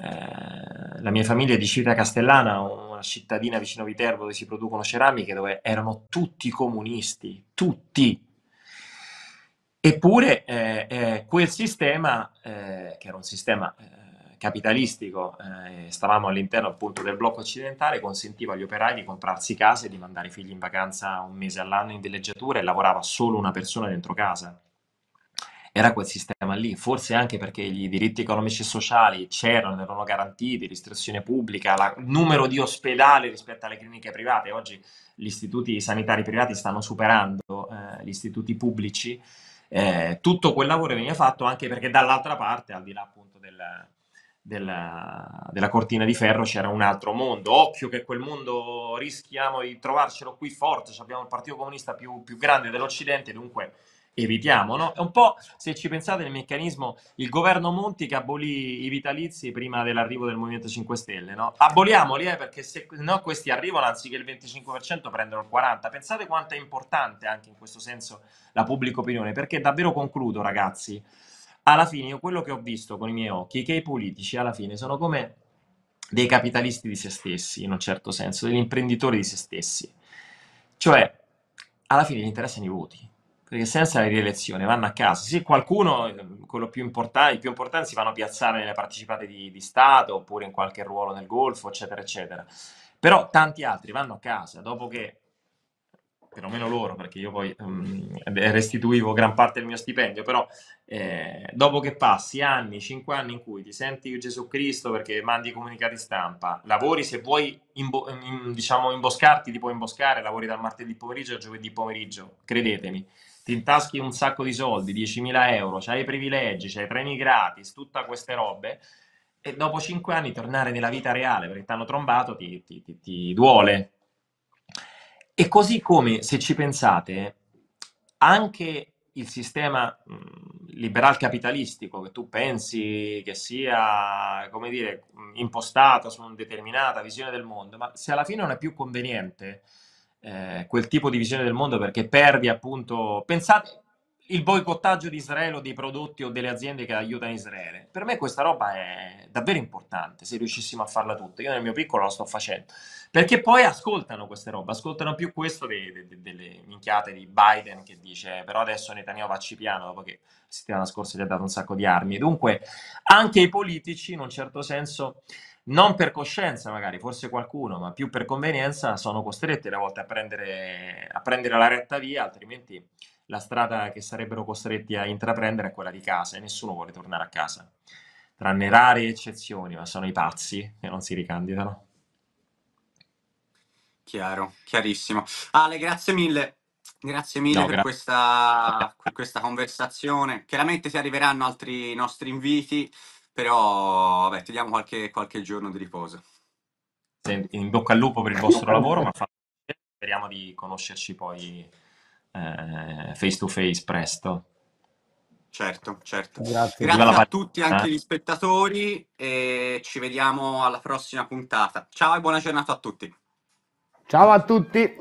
eh, la mia famiglia è di Civita Castellana, una cittadina vicino a Viterbo dove si producono ceramiche, dove erano tutti comunisti, tutti. Eppure eh, eh, quel sistema, eh, che era un sistema eh, capitalistico, stavamo all'interno appunto del blocco occidentale, consentiva agli operai di comprarsi case, di mandare i figli in vacanza un mese all'anno in villeggiatura e lavorava solo una persona dentro casa era quel sistema lì, forse anche perché i diritti economici e sociali c'erano, erano garantiti, l'istruzione pubblica, il numero di ospedali rispetto alle cliniche private, oggi gli istituti sanitari privati stanno superando eh, gli istituti pubblici, eh, tutto quel lavoro veniva fatto anche perché dall'altra parte, al di là appunto del, della, della, cortina di ferro c'era un altro mondo. Occhio che quel mondo rischiamo di trovarcelo qui forte, cioè abbiamo il partito comunista più, più grande dell'Occidente, dunque evitiamo. No? È un po', se ci pensate, il meccanismo, il governo Monti che abolì i vitalizi prima dell'arrivo del Movimento 5 Stelle. No? Aboliamoli eh, perché se no questi arrivano anziché il 25% prendono il 40%. Pensate quanto è importante anche in questo senso la pubblica opinione, perché davvero concludo ragazzi, alla fine io quello che ho visto con i miei occhi è che i politici alla fine sono come dei capitalisti di se stessi, in un certo senso, degli imprenditori di se stessi. Cioè, alla fine gli interessano i voti perché senza la rielezione vanno a casa. Sì, qualcuno, ehm, più importan- i più importanti si vanno a piazzare nelle partecipate di, di Stato oppure in qualche ruolo nel Golfo, eccetera, eccetera. Però tanti altri vanno a casa dopo che perlomeno loro, perché io poi um, restituivo gran parte del mio stipendio, però eh, dopo che passi anni, cinque anni in cui ti senti Gesù Cristo perché mandi comunicati stampa, lavori se vuoi imbo- in, diciamo, imboscarti, ti puoi imboscare, lavori dal martedì pomeriggio al giovedì pomeriggio, credetemi, ti intaschi un sacco di soldi, 10.000 euro, c'hai i privilegi, c'hai i treni gratis, tutte queste robe, e dopo 5 anni tornare nella vita reale perché ti hanno trombato ti, ti, ti, ti duole. E così come, se ci pensate, anche il sistema liberal capitalistico che tu pensi che sia, come dire, impostato su una determinata visione del mondo, ma se alla fine non è più conveniente, eh, quel tipo di visione del mondo perché perdi appunto... Pensate il boicottaggio di Israele o dei prodotti o delle aziende che aiutano Israele. Per me questa roba è davvero importante, se riuscissimo a farla tutta. Io nel mio piccolo la sto facendo. Perché poi ascoltano queste robe, ascoltano più questo dei, dei, delle minchiate di Biden che dice eh, però adesso Netanyahu vacci piano dopo che la settimana scorsa gli ha dato un sacco di armi. Dunque anche i politici in un certo senso non per coscienza magari, forse qualcuno, ma più per convenienza, sono costretti a volte a prendere, a prendere la retta via, altrimenti la strada che sarebbero costretti a intraprendere è quella di casa e nessuno vuole tornare a casa, tranne rare eccezioni, ma sono i pazzi che non si ricandidano. Chiaro, chiarissimo. Ale, grazie mille. Grazie mille no, per, gra- questa, per questa conversazione. Chiaramente se arriveranno altri nostri inviti. Però, vabbè, ti diamo qualche, qualche giorno di riposo. in bocca al lupo per il vostro lavoro, ma speriamo di conoscerci poi eh, face to face presto. Certo, certo. Grazie, Grazie a tutti, anche eh? gli spettatori, e ci vediamo alla prossima puntata. Ciao e buona giornata a tutti. Ciao a tutti.